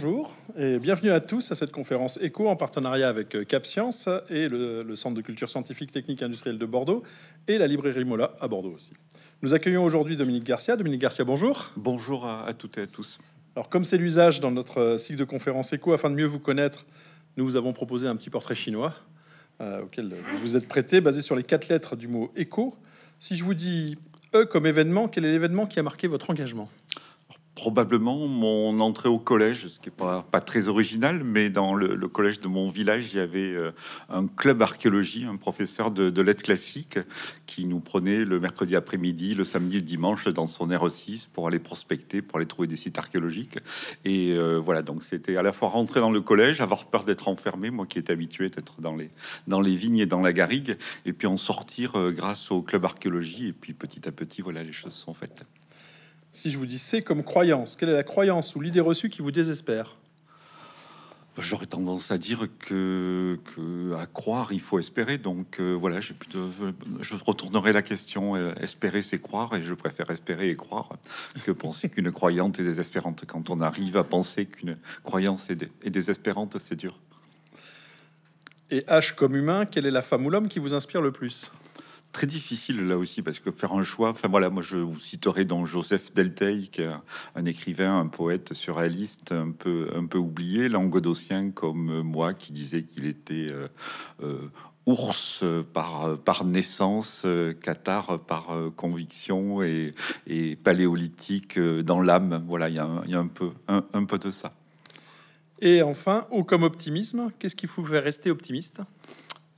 Bonjour et bienvenue à tous à cette conférence ECHO en partenariat avec euh, CapScience et le, Centre de culture scientifique, technique industrielle de Bordeaux et la librairie Mola à Bordeaux aussi. Nous accueillons aujourd'hui Dominique Garcia. Dominique Garcia, bonjour. Bonjour à, toutes et à tous. Alors comme c'est l'usage dans notre euh, cycle de conférences ECHO, afin de mieux vous connaître, nous vous avons proposé un petit portrait chinois euh, auquel vous vous êtes prêté, basé sur les quatre lettres du mot ECHO. Si je vous dis E comme événement, quel est l'événement qui a marqué votre engagement probablement mon entrée au collège, ce qui n'est pas, très original, mais dans le, collège de mon village, il y avait euh, un club archéologie, un professeur de, lettres classiques qui nous prenait le mercredi après-midi, le samedi et le dimanche dans son R6 pour aller prospecter, pour aller trouver des sites archéologiques. Et euh, voilà, donc c'était à la fois rentrer dans le collège, avoir peur d'être enfermé, moi qui est habitué d'être dans les, dans les vignes et dans la garrigue, et puis en sortir euh, grâce au club archéologie. Et puis petit à petit, voilà, les choses sont faites. Si je vous dis c'est » comme croyance, quelle est la croyance ou l'idée reçue qui vous désespère J'aurais tendance à dire que, à croire, il faut espérer. Donc euh, voilà, je retournerai la question. Euh, espérer, c'est croire, et je préfère espérer et croire que penser qu'une croyante est désespérante. Quand on arrive à penser qu'une croyance est, est désespérante, c'est dur. Et H comme humain, quelle est la femme ou l'homme qui vous inspire le plus très difficile là aussi parce que faire un choix. Enfin voilà, moi je vous citerai dans Joseph Delteil, qui un écrivain, un poète surréaliste un peu un peu oublié, languedocien comme moi, qui disait qu'il était euh, euh, ours par, par naissance, cathare par euh, conviction et, paléolithique dans l'âme. Voilà, il y, a un peu un, de ça. Et enfin, ou comme optimisme, qu'est-ce qu'il faut faire rester optimiste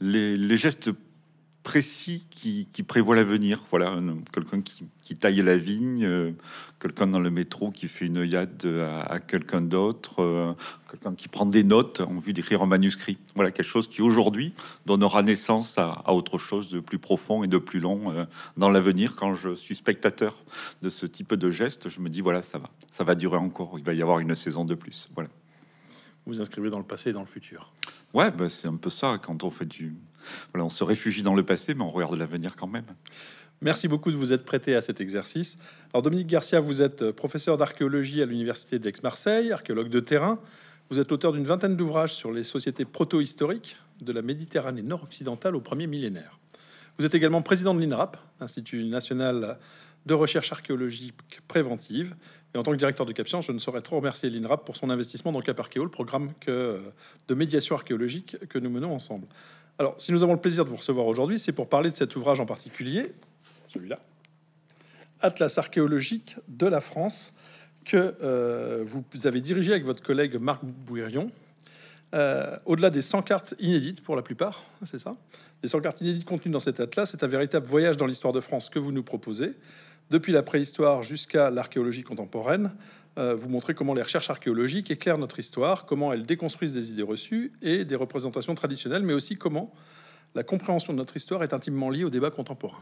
les gestes précis qui, prévoit l'avenir. Voilà, quelqu'un qui, taille la vigne, euh, quelqu'un dans le métro qui fait une œillade à, quelqu'un d'autre, euh, quelqu'un qui prend des notes en vue d'écrire en manuscrit. Voilà, quelque chose qui aujourd'hui donnera naissance à, autre chose de plus profond et de plus long euh, dans l'avenir. Quand je suis spectateur de ce type de geste, je me dis voilà, ça va, ça va durer encore. Il va y avoir une saison de plus. Voilà. Vous inscrivez dans le passé et dans le futur. Ouais, ben, c'est un peu ça quand on fait du on se réfugie dans le passé, mais on regarde l'avenir quand même. Merci beaucoup de vous être prêté à cet exercice. Alors Dominique Garcia, vous êtes euh, professeur d'archéologie à l'université d'Aix-Marseille, archéologue de terrain. Vous êtes auteur d'une vingtaine d'ouvrages sur les sociétés proto de la Méditerranée nord-occidentale au premier millénaire. Vous êtes également président de l'INRAP, l'Institut national de recherche archéologique préventive. Et en tant que directeur de Capscience, je ne saurais trop remercier l'INRAP pour son investissement dans Cap Archéo, le programme euh, de médiation archéologique que nous menons ensemble. Alors, si nous avons le plaisir de vous recevoir aujourd'hui, c'est pour parler de cet ouvrage en particulier, celui-là, Atlas archéologique de la France, que euh, vous avez dirigé avec votre collègue Marc Bouirion. Euh, au-delà des 100 cartes inédites, pour la plupart, c'est ça, les 100 cartes inédites contenues dans cet atlas, c'est un véritable voyage dans l'histoire de France que vous nous proposez, depuis la préhistoire jusqu'à l'archéologie contemporaine, euh, vous montrer comment les recherches archéologiques éclairent notre histoire, comment elles déconstruisent des idées reçues et des représentations traditionnelles, mais aussi comment la compréhension de notre histoire est intimement liée au débat contemporain.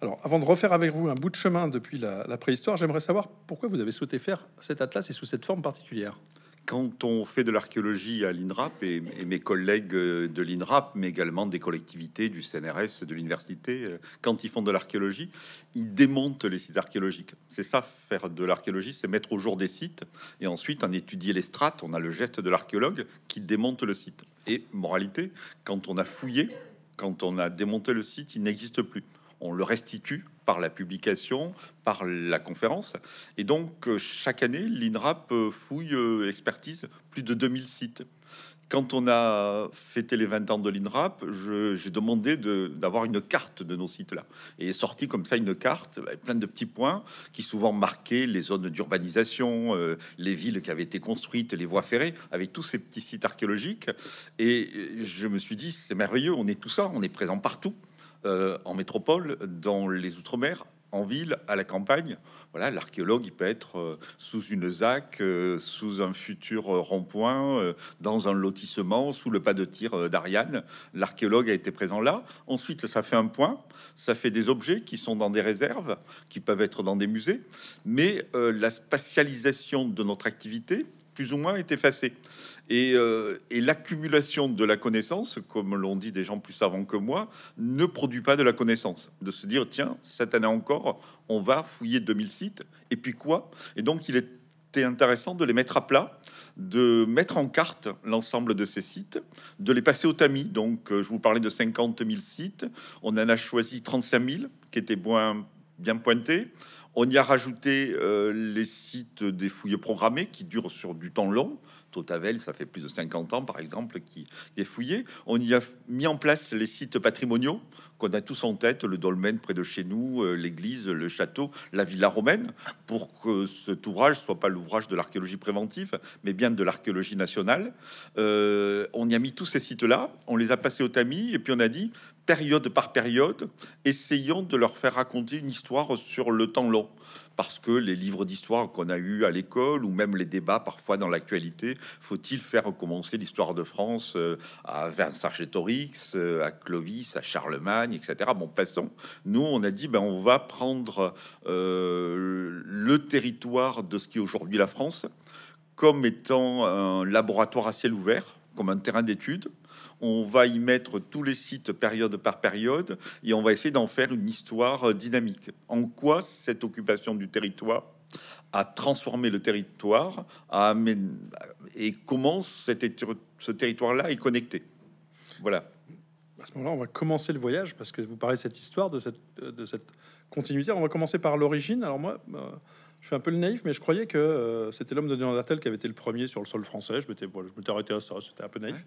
Alors, avant de refaire avec vous un bout de chemin depuis la, la préhistoire, j'aimerais savoir pourquoi vous avez souhaité faire cet atlas et sous cette forme particulière quand on fait de l'archéologie à l'INRAP et, mes collègues euh, de l'INRAP, mais également des collectivités, du CNRS, de l'université, euh, quand ils font de l'archéologie, ils démontent les sites archéologiques. C'est ça, faire de l'archéologie, c'est mettre au jour des sites et ensuite en étudier les strates. On a le geste de l'archéologue qui démonte le site. Et moralité, quand on a fouillé, quand on a démonté le site, il n'existe plus on le restitue par la publication, par la conférence. Et donc, euh, chaque année, l'INRAP euh, fouille, euh, expertise plus de 2000 sites. Quand on a fêté les 20 ans de l'INRAP, j'ai demandé d'avoir une carte de nos sites-là. Et est sorti comme ça une carte, bah, plein de petits points qui souvent marquaient les zones d'urbanisation, les villes qui avaient été construites, les voies ferrées, avec tous ces petits sites archéologiques. Et je me suis dit, c'est merveilleux, on est tout ça, on est présent partout. Euh, en métropole, dans les outre-mer, en ville, à la campagne. Voilà, l'archéologue, il peut être euh, sous une ZAC, euh, sous un futur rond-point, dans un lotissement, sous le pas de tir d'Ariane. L'archéologue a été présent là. Ensuite, ça fait un point. Ça fait des objets qui sont dans des réserves, qui peuvent être dans des musées. Mais la spatialisation de notre activité, plus ou moins, est effacée. Euh, et, l'accumulation de la connaissance, comme l'ont dit des gens plus savants que moi, ne produit pas de la connaissance. De se dire, tiens, cette année encore, on va fouiller 2000 sites, et puis quoi Et donc, il était intéressant de les mettre à plat, de mettre en carte l'ensemble de ces sites, de les passer au tamis. Donc, euh, je vous parlais de 50 000 sites, on en a choisi 35 000 qui étaient bien pointés. On y a rajouté euh, les sites des fouilles programmées qui durent sur du temps long. Totavel, ça fait plus de 50 ans, par exemple, qui est fouillé. On y a mis en place les sites patrimoniaux qu'on a tous en tête, le dolmen près de chez nous, euh, l'église, le château, la villa romaine, pour que cet ouvrage soit pas l'ouvrage de l'archéologie préventive, mais bien de l'archéologie nationale. Euh, on y a mis tous ces sites-là, on les a passés au tamis, et puis on a dit, période par période, essayant de leur faire raconter une histoire sur le temps long. Parce que les livres d'histoire qu'on a eus à l'école, ou même les débats parfois dans l'actualité, faut-il faire recommencer l'histoire de France euh, à Vincent Gétorix, euh, à Clovis, à Charlemagne, etc. Bon, passons. Nous, on a dit, ben, on va prendre euh, le territoire de ce qui est aujourd'hui la France comme étant un laboratoire à ciel ouvert, comme un terrain d'étude on va y mettre tous les sites période par période et on va essayer d'en faire une histoire euh, dynamique. En quoi cette occupation du territoire a transformé le territoire et comment ce territoire-là est connecté. Voilà. À ce moment-là, on va commencer le voyage parce que vous parlez de cette histoire, de cette, euh, de cette continuité. On va commencer par l'origine. Alors moi, euh, je suis un peu le naïf, mais je croyais que euh, c'était l'homme de Néandertal qui avait été le premier sur le sol français. Je m'étais voilà, arrêté à ça, c'était un peu naïf.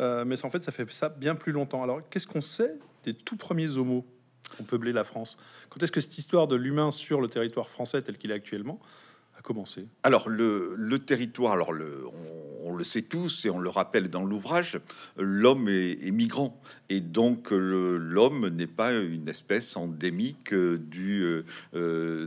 Euh, mais en fait, ça fait ça bien plus longtemps. Alors, qu'est-ce qu'on sait des tout premiers homos ont peuplé la France Quand est-ce que cette histoire de l'humain sur le territoire français tel qu'il est actuellement commencer Alors, le, territoire, alors le, on, le sait tous et on le rappelle dans l'ouvrage, l'homme est, migrant. Et donc, l'homme n'est pas une espèce endémique euh, du, euh, euh,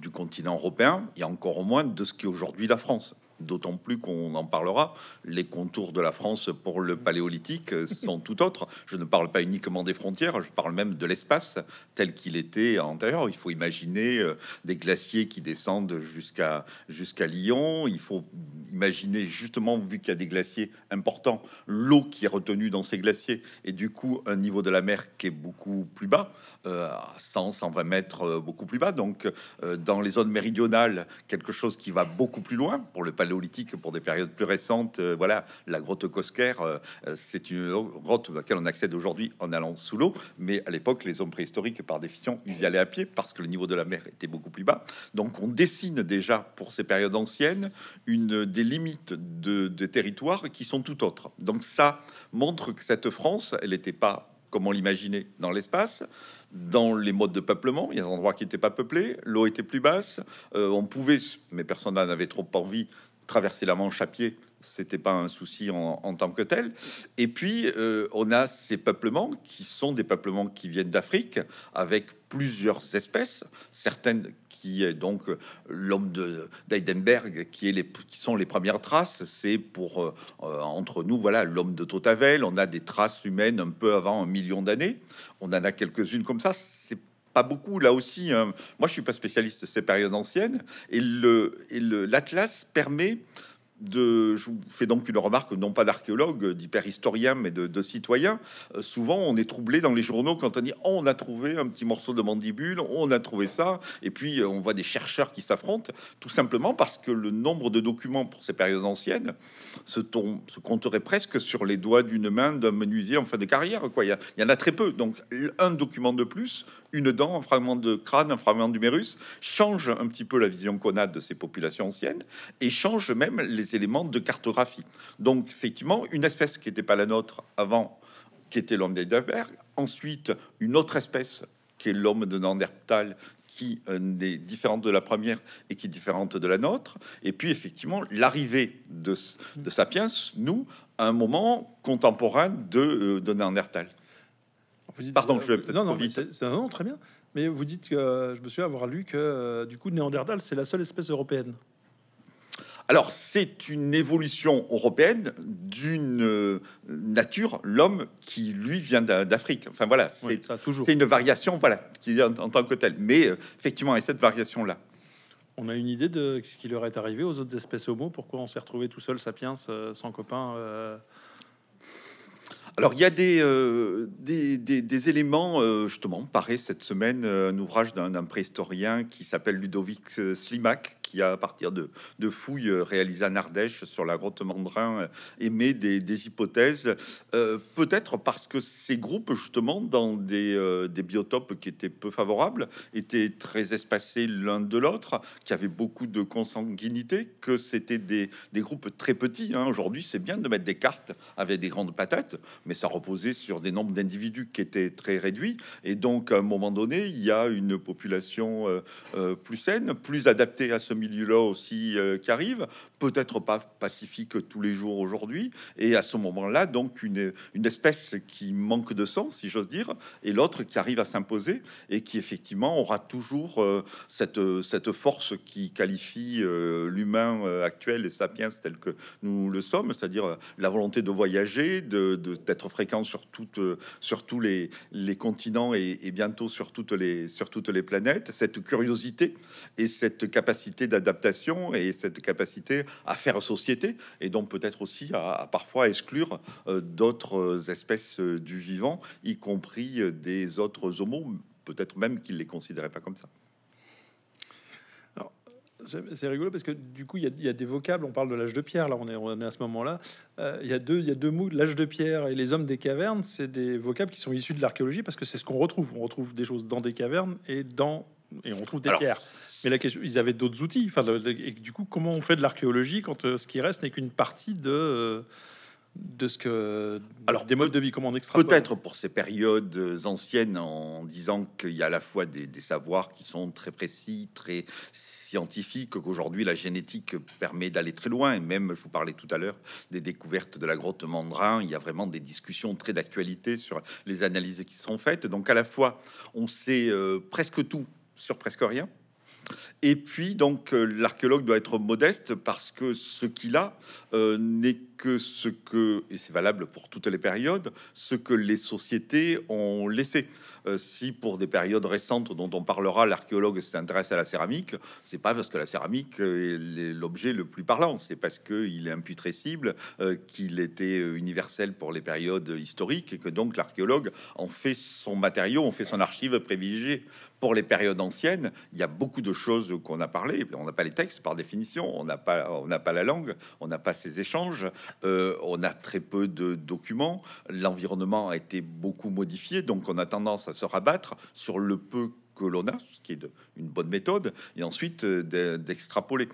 du continent européen, et encore moins de ce qui est aujourd'hui la France d'autant plus qu'on en parlera. Les contours de la France pour le paléolithique sont tout autres. Je ne parle pas uniquement des frontières, je parle même de l'espace tel qu'il était antérieur. Il faut imaginer euh, des glaciers qui descendent jusqu'à jusqu'à Lyon. Il faut imaginer justement, vu qu'il y a des glaciers importants, l'eau qui est retenue dans ces glaciers et du coup un niveau de la mer qui est beaucoup plus bas, 100, euh, 120 mètres euh, beaucoup plus bas. Donc dans les zones méridionales, quelque chose qui va beaucoup plus loin pour le paléolithique paléolithique pour des périodes plus récentes. Euh, voilà, la grotte Cosquer, euh, euh, c'est une grotte à laquelle on accède aujourd'hui en allant sous l'eau, mais à l'époque, les hommes préhistoriques, par définition, ils y allaient à pied parce que le niveau de la mer était beaucoup plus bas. Donc, on dessine déjà pour ces périodes anciennes une des limites de, de territoires qui sont tout autres. Donc, ça montre que cette France, elle n'était pas comme on l'imaginait dans l'espace dans les modes de peuplement. Il y a des endroits qui n'étaient pas peuplés, l'eau était plus basse, on pouvait, mais personne n'avait trop envie, traverser la Manche à pied, c'était pas un souci en, tant que tel. Et puis euh, on a ces peuplements qui sont des peuplements qui viennent d'Afrique avec plusieurs espèces, certaines qui est donc l'homme de qui, est les, qui sont les premières traces. C'est pour euh, euh, entre nous, voilà, l'homme de Totavel. On a des traces humaines un peu avant un million d'années. On en a quelques-unes comme ça. C'est beaucoup. Là aussi, hein. moi, je suis pas spécialiste de ces périodes anciennes. Et le, et le, permet je vous fais donc une remarque, non pas d'archéologue, d'hyperhistorien, mais de, de citoyen. Euh, souvent, on est troublé dans les journaux quand on dit oh, on a trouvé un petit morceau de mandibule, on a trouvé ça, et puis euh, on voit des chercheurs qui s'affrontent, tout simplement parce que le nombre de documents pour ces périodes anciennes se, tombe, se compterait presque sur les doigts d'une main d'un menuisier en fin de carrière. Quoi. Il, y il y en a très peu. Donc, un document de plus, une dent, un fragment de crâne, un fragment d'humérus, change un petit peu la vision qu'on a de ces populations anciennes et change même les éléments de cartographie. Donc, effectivement, une espèce qui n'était pas la nôtre avant, qui était l'homme d'Heidelberg, ensuite une autre espèce qui est l'homme de Nandertal, qui euh, est différente de la première et qui est différente de la nôtre. Et puis, effectivement, l'arrivée de, Sapiens, nous, à un moment contemporain de, euh, de Néandertal. Pardon, je vais peut-être non, non, vite. très bien. Mais vous dites que je me suis avoir lu que euh, du coup, Néandertal, c'est la seule espèce européenne. Alors, c'est une évolution européenne d'une euh, nature, l'homme qui lui vient d'Afrique. Enfin voilà, c'est une variation, voilà, qui en, tant que telle. Mais euh, effectivement, et cette variation-là. On a une idée de ce qui leur est arrivé aux autres espèces homo, pourquoi on s'est retrouvé tout seul, sapiens, euh, sans copain Alors il y a des, des, éléments, justement, paraît cette semaine un ouvrage d'un préhistorien qui s'appelle Ludovic Slimak, qui à partir de, fouilles euh, réalisées en Ardèche sur la grotte Mandrin euh, émet des, hypothèses, euh, peut-être parce que ces groupes justement dans des, biotopes qui étaient peu favorables, étaient très espacés l'un de l'autre, qui avaient beaucoup de consanguinité, que c'était des, groupes très petits. Hein. Aujourd'hui, c'est bien de mettre des cartes avec des grandes patates, mais ça reposait sur des nombres d'individus qui étaient très réduits, et donc à un moment donné, il y a une population plus saine, plus adaptée à ce milieu-là aussi euh, qui arrive, peut-être pas pacifique tous les jours aujourd'hui, et à ce moment-là, donc une, une espèce qui manque de sens, si j'ose dire, et l'autre qui arrive à s'imposer et qui effectivement aura toujours euh, cette, cette force qui qualifie euh, l'humain actuel et sapiens tel que nous le sommes, c'est-à-dire la volonté de voyager, de, d'être fréquent sur, toutes, sur tous les, les continents et, et bientôt sur toutes les, sur toutes les planètes, cette curiosité et cette capacité d'adaptation et cette capacité à faire société et donc peut-être aussi à, parfois exclure euh, d'autres euh, espèces euh, du vivant, y compris des autres homos, peut-être même qu'ils les considéraient pas comme ça. C'est rigolo parce que du coup, il y, a, des vocables. On parle de l'âge de pierre. Là, on est, on est à ce moment-là. il y a deux, il y a deux mots l'âge de pierre et les hommes des cavernes. C'est des vocables qui sont issus de l'archéologie parce que c'est ce qu'on retrouve. On retrouve des choses dans des cavernes et dans et on trouve des pierres. Mais ils avaient d'autres outils. Enfin, du coup, comment on fait de l'archéologie quand euh, ce qui reste n'est qu'une partie de euh, de ce que alors des modes de vie comment on peut-être pour ces périodes euh, anciennes en disant qu'il y a à la fois des, savoirs qui sont très précis, très scientifique qu'aujourd'hui la génétique permet d'aller très loin. Et même, je vous parlais tout à l'heure des découvertes de la grotte Mandrin. Il y a vraiment des discussions très d'actualité sur les analyses qui sont faites. Donc à la fois, on sait presque tout sur presque rien. Et puis, donc, euh, l'archéologue doit être modeste parce que ce qu'il a euh, n'est que ce que, et c'est valable pour toutes les périodes, ce que les sociétés ont laissé. Euh, si pour des périodes récentes dont on parlera, l'archéologue s'intéresse à la céramique, c'est pas parce que la céramique est l'objet le plus parlant, c'est parce qu'il est imputrescible, euh, qu'il était universel pour les périodes historiques, et que donc l'archéologue en fait son matériau, on fait son archive privilégiée. Pour les périodes anciennes, il y a beaucoup de choses qu'on a parlé, on n'a pas les textes par définition, on n'a pas, on n'a pas la langue, on n'a pas ces échanges. Euh, on a très peu de documents. L'environnement a été beaucoup modifié, donc on a tendance à se rabattre sur le peu que l'on a, ce qui est une bonne méthode, et ensuite euh, d'extrapoler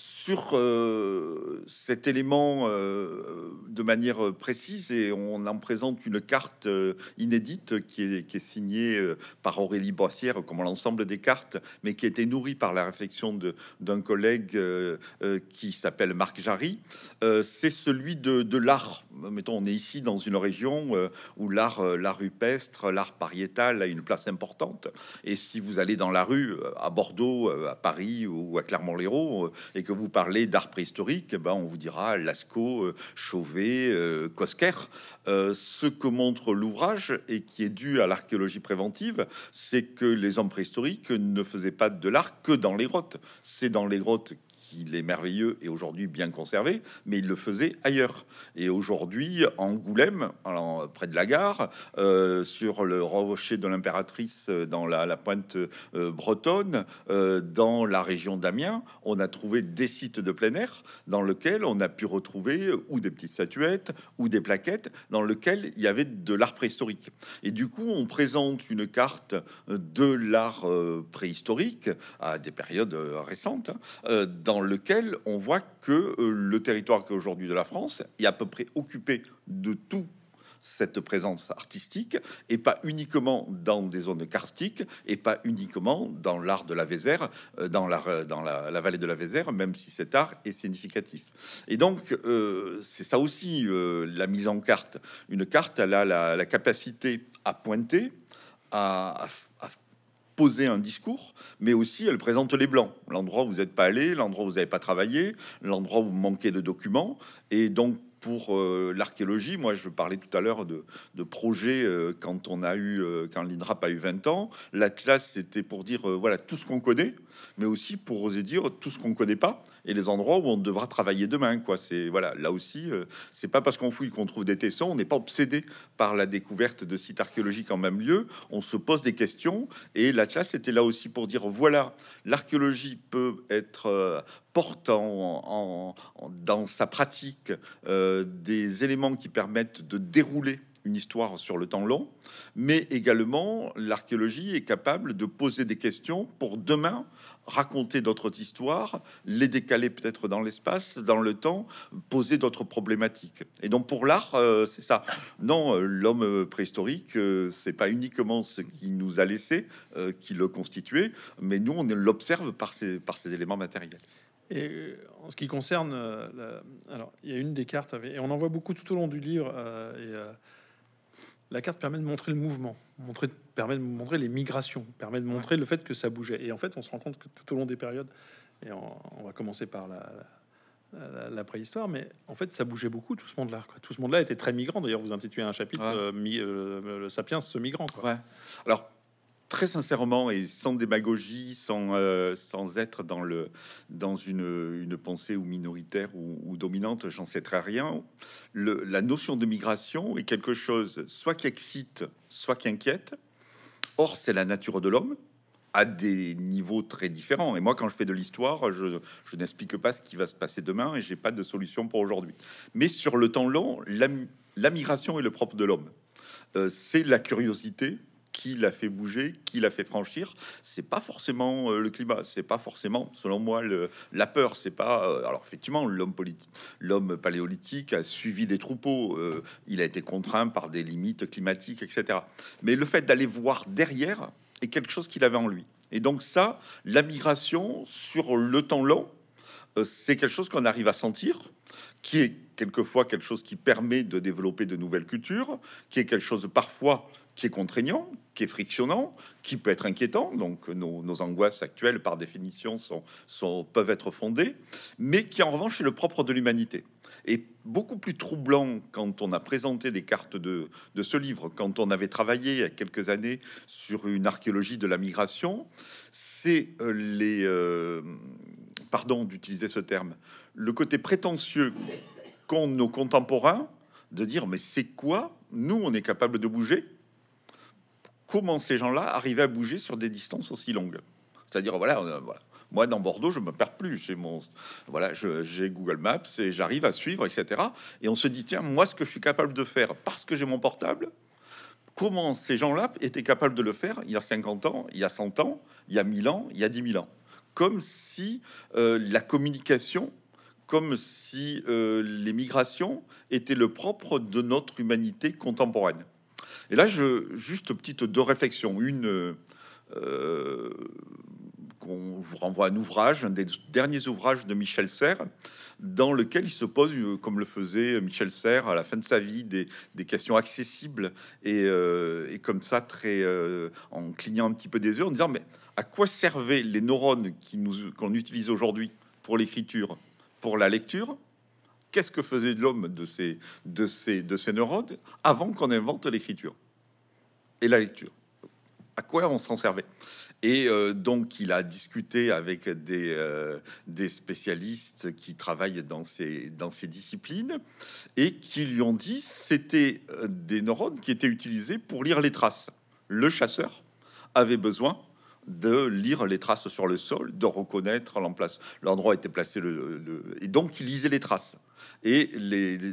sur euh, cet élément euh, de manière précise et on en présente une carte euh, inédite qui est, qui est signée par Aurélie Boissière comme l'ensemble des cartes, mais qui a été nourrie par la réflexion d'un collègue qui s'appelle Marc Jarry. C'est celui de, l'art. Mettons, on est ici dans une région où l'art, l'art rupestre, l'art pariétal a une place importante. Et si vous allez dans la rue à Bordeaux, à Paris ou à Clermont-Lérault et vous parlez d'art préhistorique, eh ben on vous dira Lascaux, euh, Chauvet, euh, Cosquer. Euh, ce que montre l'ouvrage et qui est dû à l'archéologie préventive, c'est que les hommes préhistoriques ne faisaient pas de l'art que dans les grottes. C'est dans les grottes qu'il est merveilleux et aujourd'hui bien conservé, mais il le faisait ailleurs. Et aujourd'hui, en Angoulême, près de la gare, euh, sur le rocher de l'impératrice, euh, dans la, pointe euh, bretonne, dans la région d'Amiens, on a trouvé des sites de plein air dans lesquels on a pu retrouver ou des petites statuettes ou des plaquettes, dans lesquelles il y avait de l'art préhistorique. Et du coup, on présente une carte de l'art préhistorique à des périodes récentes hein, dans lequel on voit que euh, le territoire qu'aujourd'hui de la France est à peu près occupé de tout cette présence artistique et pas uniquement dans des zones karstiques et pas uniquement dans l'art de la Vézère, euh, dans, euh, dans la, vallée de la Vézère, même si cet art est significatif. Et donc, c'est ça aussi la mise en carte. Une carte, elle a la, capacité à pointer, à poser un discours, mais aussi elle présente les blancs, l'endroit où vous n'êtes pas allé, l'endroit où vous n'avez pas travaillé, l'endroit où vous manquez de documents. Et donc, pour euh, l'archéologie, moi je parlais tout à l'heure de, projets euh, quand on a eu, euh, quand l'INRAP a eu 20 ans, l'Atlas c'était pour dire voilà tout ce qu'on connaît, mais aussi pour oser dire tout ce qu'on connaît pas et les endroits où on devra travailler demain. Quoi, c'est voilà, là aussi, euh, c'est pas parce qu'on fouille qu'on trouve des tessons. On n'est pas obsédé par la découverte de sites archéologiques en même lieu. On se pose des questions et la classe était là aussi pour dire voilà, l'archéologie peut être euh, portant en, dans sa pratique euh, des éléments qui permettent de dérouler une histoire sur le temps long, mais également l'archéologie est capable de poser des questions pour demain raconter d'autres histoires, les décaler peut-être dans l'espace, dans le temps, poser d'autres problématiques. Et donc pour l'art, euh, c'est ça. Non, euh, l'homme préhistorique, euh, c'est pas uniquement ce qui nous a laissé, qui le constituait, mais nous on l'observe par ces éléments matériels. Et en ce qui concerne, alors il y a une des cartes, et on en voit beaucoup tout au long du livre la carte permet de montrer le mouvement, montrer, permet de montrer les migrations, permet de montrer le fait que ça bougeait. Et en fait, on se rend compte que tout au long des périodes, et on, va commencer par la, préhistoire, mais en fait, ça bougeait beaucoup tout ce monde-là. Tout ce monde-là était très migrant. D'ailleurs, vous intitulez un chapitre euh, euh, le Sapiens, ce migrant. Ouais. Alors, très sincèrement et sans démagogie, sans, euh, sans être dans, le, dans une, une pensée ou minoritaire ou, dominante, j'en sais très rien, la notion de migration est quelque chose soit qui excite, soit qui inquiète. Or, c'est la nature de l'homme à des niveaux très différents. Et moi, quand je fais de l'histoire, je, je n'explique pas ce qui va se passer demain et j'ai pas de solution pour aujourd'hui. Mais sur le temps long, la, migration est le propre de l'homme. Euh, c'est la curiosité, qui l'a fait bouger, qui l'a fait franchir. C'est pas forcément euh, le climat, c'est pas forcément, selon moi, le, la peur. C'est pas. Euh, alors effectivement, l'homme politique, l'homme paléolithique a suivi des troupeaux. Euh, il a été contraint par des limites climatiques, etc. Mais le fait d'aller voir derrière est quelque chose qu'il avait en lui. Et donc ça, la migration sur le temps long, c'est quelque chose qu'on arrive à sentir, qui est quelquefois quelque chose qui permet de développer de nouvelles cultures, qui est quelque chose parfois qui est contraignant, qui est frictionnant, qui peut être inquiétant. Donc nos, angoisses actuelles, par définition, sont, sont, peuvent être fondées, mais qui en revanche est le propre de l'humanité. Et beaucoup plus troublant quand on a présenté des cartes de, de ce livre, quand on avait travaillé il y a quelques années sur une archéologie de la migration, c'est euh, les... Euh, pardon d'utiliser ce terme, le côté prétentieux qu'ont nos contemporains de dire mais c'est quoi Nous, on est capable de bouger, comment ces gens-là arrivaient à bouger sur des distances aussi longues. C'est-à-dire, voilà, euh, moi, dans Bordeaux, je me perds plus. J'ai mon, voilà, j'ai Google Maps et j'arrive à suivre, etc. Et on se dit, tiens, moi, ce que je suis capable de faire parce que j'ai mon portable, comment ces gens-là étaient capables de le faire il y a 50 ans, il y a 100 ans, il y a 1000 ans, il y a 10 000 ans. Comme si euh, la communication, comme si euh, les migrations étaient le propre de notre humanité contemporaine. Et là, je, juste petites deux réflexions. Une euh, qu'on vous renvoie à un ouvrage, un des derniers ouvrages de Michel Serres, dans lequel il se pose, euh, comme le faisait Michel Serres à la fin de sa vie, des, questions accessibles euh, et, comme ça, très en clignant un petit peu des yeux, en disant mais à quoi servaient les neurones qu'on utilise aujourd'hui pour l'écriture, pour la lecture qu'est-ce que faisait l'homme de ces de, ces de neurones avant qu'on invente l'écriture et la lecture à quoi on s'en servait. Et euh, donc, il a discuté avec des, euh, des spécialistes qui travaillent dans ces, dans ces disciplines et qui lui ont dit c'était euh, des neurones qui étaient utilisés pour lire les traces. Le chasseur avait besoin de lire les traces sur le sol, de reconnaître l'endroit L'endroit était placé, le, et donc il lisait les traces. Et les,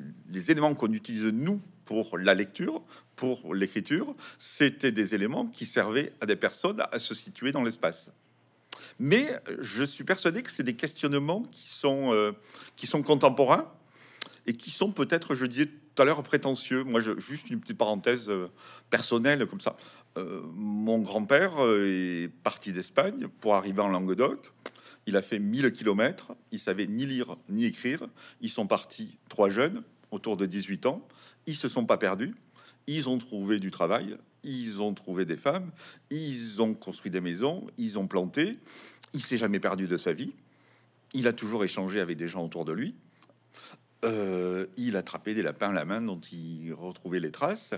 éléments qu'on utilise nous pour la lecture, pour l'écriture, c'était des éléments qui servaient à des personnes à se situer dans l'espace. Mais je suis persuadé que c'est des questionnements qui sont, euh, qui sont contemporains et qui sont peut-être, je disais tout à l'heure, prétentieux. Moi, juste une petite parenthèse euh, personnelle comme ça. Euh, mon grand-père euh, est parti d'Espagne pour arriver en Languedoc. Il a fait 1000 kilomètres. Il savait ni lire ni écrire. Ils sont partis, trois jeunes, autour de 18 ans. Ils se sont pas perdus. Ils ont trouvé du travail. Ils ont trouvé des femmes. Ils ont construit des maisons. Ils ont planté. Il s'est jamais perdu de sa vie. Il a toujours échangé avec des gens autour de lui. Euh, il attrapait des lapins à la main dont il retrouvait les traces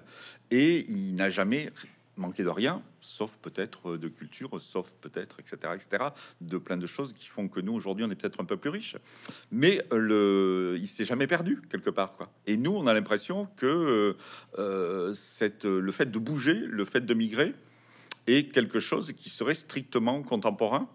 et il n'a jamais manquer de rien, sauf peut-être euh, de culture, sauf peut-être, etc., etc., de plein de choses qui font que nous, aujourd'hui, on est peut-être un peu plus riche. Mais euh, le, il s'est jamais perdu, quelque part. Quoi. Et nous, on a l'impression que euh, cette, le fait de bouger, le fait de migrer, est quelque chose qui serait strictement contemporain.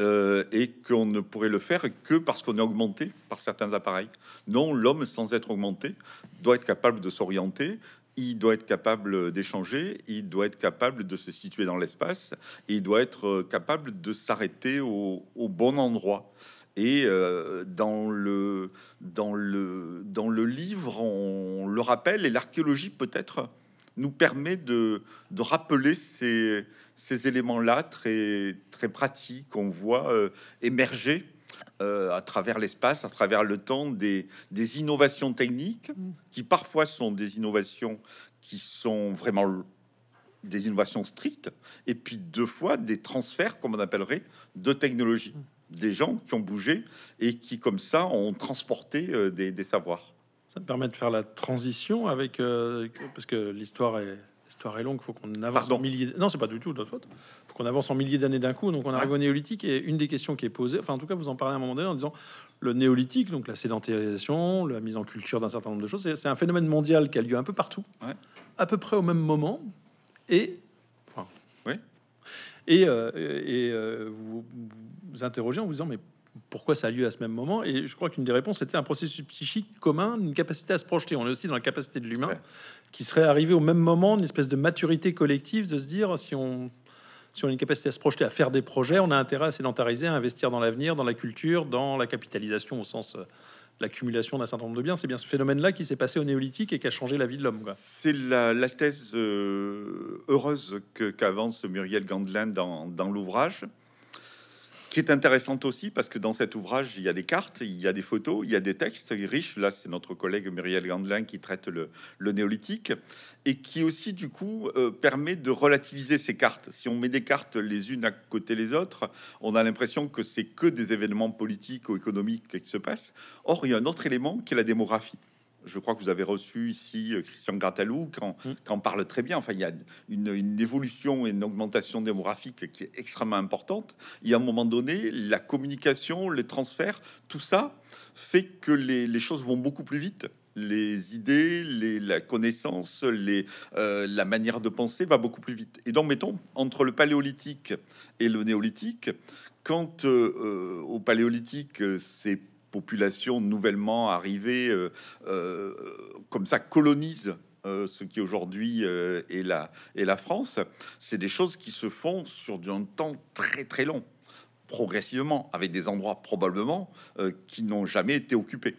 et qu'on ne pourrait le faire que parce qu'on est augmenté par certains appareils. Non, l'homme, sans être augmenté, doit être capable de s'orienter, il doit être capable d'échanger, il doit être capable de se situer dans l'espace, il doit être euh, capable de s'arrêter au, bon endroit. Et euh, dans, le, dans, le, dans le livre, on le rappelle, et l'archéologie peut-être nous permet de, rappeler ces, éléments-là très, très pratiques qu'on voit euh, émerger euh, à travers l'espace, à travers le temps, des, innovations techniques mm. qui parfois sont des innovations qui sont vraiment des innovations strictes, et puis deux fois des transferts, comme on appellerait, de technologies. Mm. Des gens qui ont bougé et qui, comme ça, ont transporté euh, des, savoirs. Ça me permet de faire la transition avec... Euh, parce que l'histoire est, est longue, il faut qu'on avance. Pardon. Milliers... Non, c'est pas du tout de notre faute qu'on avance en milliers d'années d'un coup. Donc on arrive au néolithique et une des questions qui est posée, enfin en tout cas vous en parlez à un moment donné en disant le néolithique, donc la sédentarisation, la mise en culture d'un certain nombre de choses, c'est un phénomène mondial qui a lieu un peu partout, à peu près au même moment. Et, et, euh, euh, vous, vous interrogez en vous disant mais pourquoi ça a lieu à ce même moment. Et je crois qu'une des réponses était un processus psychique commun, une capacité à se projeter. On est aussi dans la capacité de l'humain qui serait arrivé au même moment, une espèce de maturité collective de se dire si on si on a une capacité à se projeter, à faire des projets, on a intérêt à sédentariser, à investir dans l'avenir, dans la culture, dans la capitalisation au sens euh, de l'accumulation d'un certain nombre de biens. C'est bien ce phénomène-là qui s'est passé au néolithique et qui a changé la vie de l'homme. C'est la, thèse euh, heureuse qu'avance Muriel Gandelin dans l'ouvrage qui est intéressante aussi parce que dans cet ouvrage, il y a des cartes, il y a des photos, il y a des textes riches. Là, c'est notre collègue Muriel Gandelin qui traite le, néolithique et qui aussi, du coup, euh, permet de relativiser ces cartes. Si on met des cartes les unes à côté les autres, on a l'impression que c'est que des événements politiques ou économiques qui se passent. Or, il y a un autre élément qui est la démographie je crois que vous avez reçu ici euh, Christian Grattalou, mm. qui en, parle très bien. Enfin, il y a une, évolution et une augmentation démographique qui est extrêmement importante. Et à un moment donné, la communication, les transferts, tout ça fait que les, choses vont beaucoup plus vite. Les idées, les, la connaissance, euh, la manière de penser va beaucoup plus vite. Et donc, mettons, entre le paléolithique et le néolithique, quand euh, au paléolithique, c'est population nouvellement arrivée euh, euh, comme ça colonise euh, ce qui aujourd'hui est, la, la France, c'est des choses qui se font sur un temps très très long, progressivement, avec des endroits probablement qui n'ont jamais été occupés.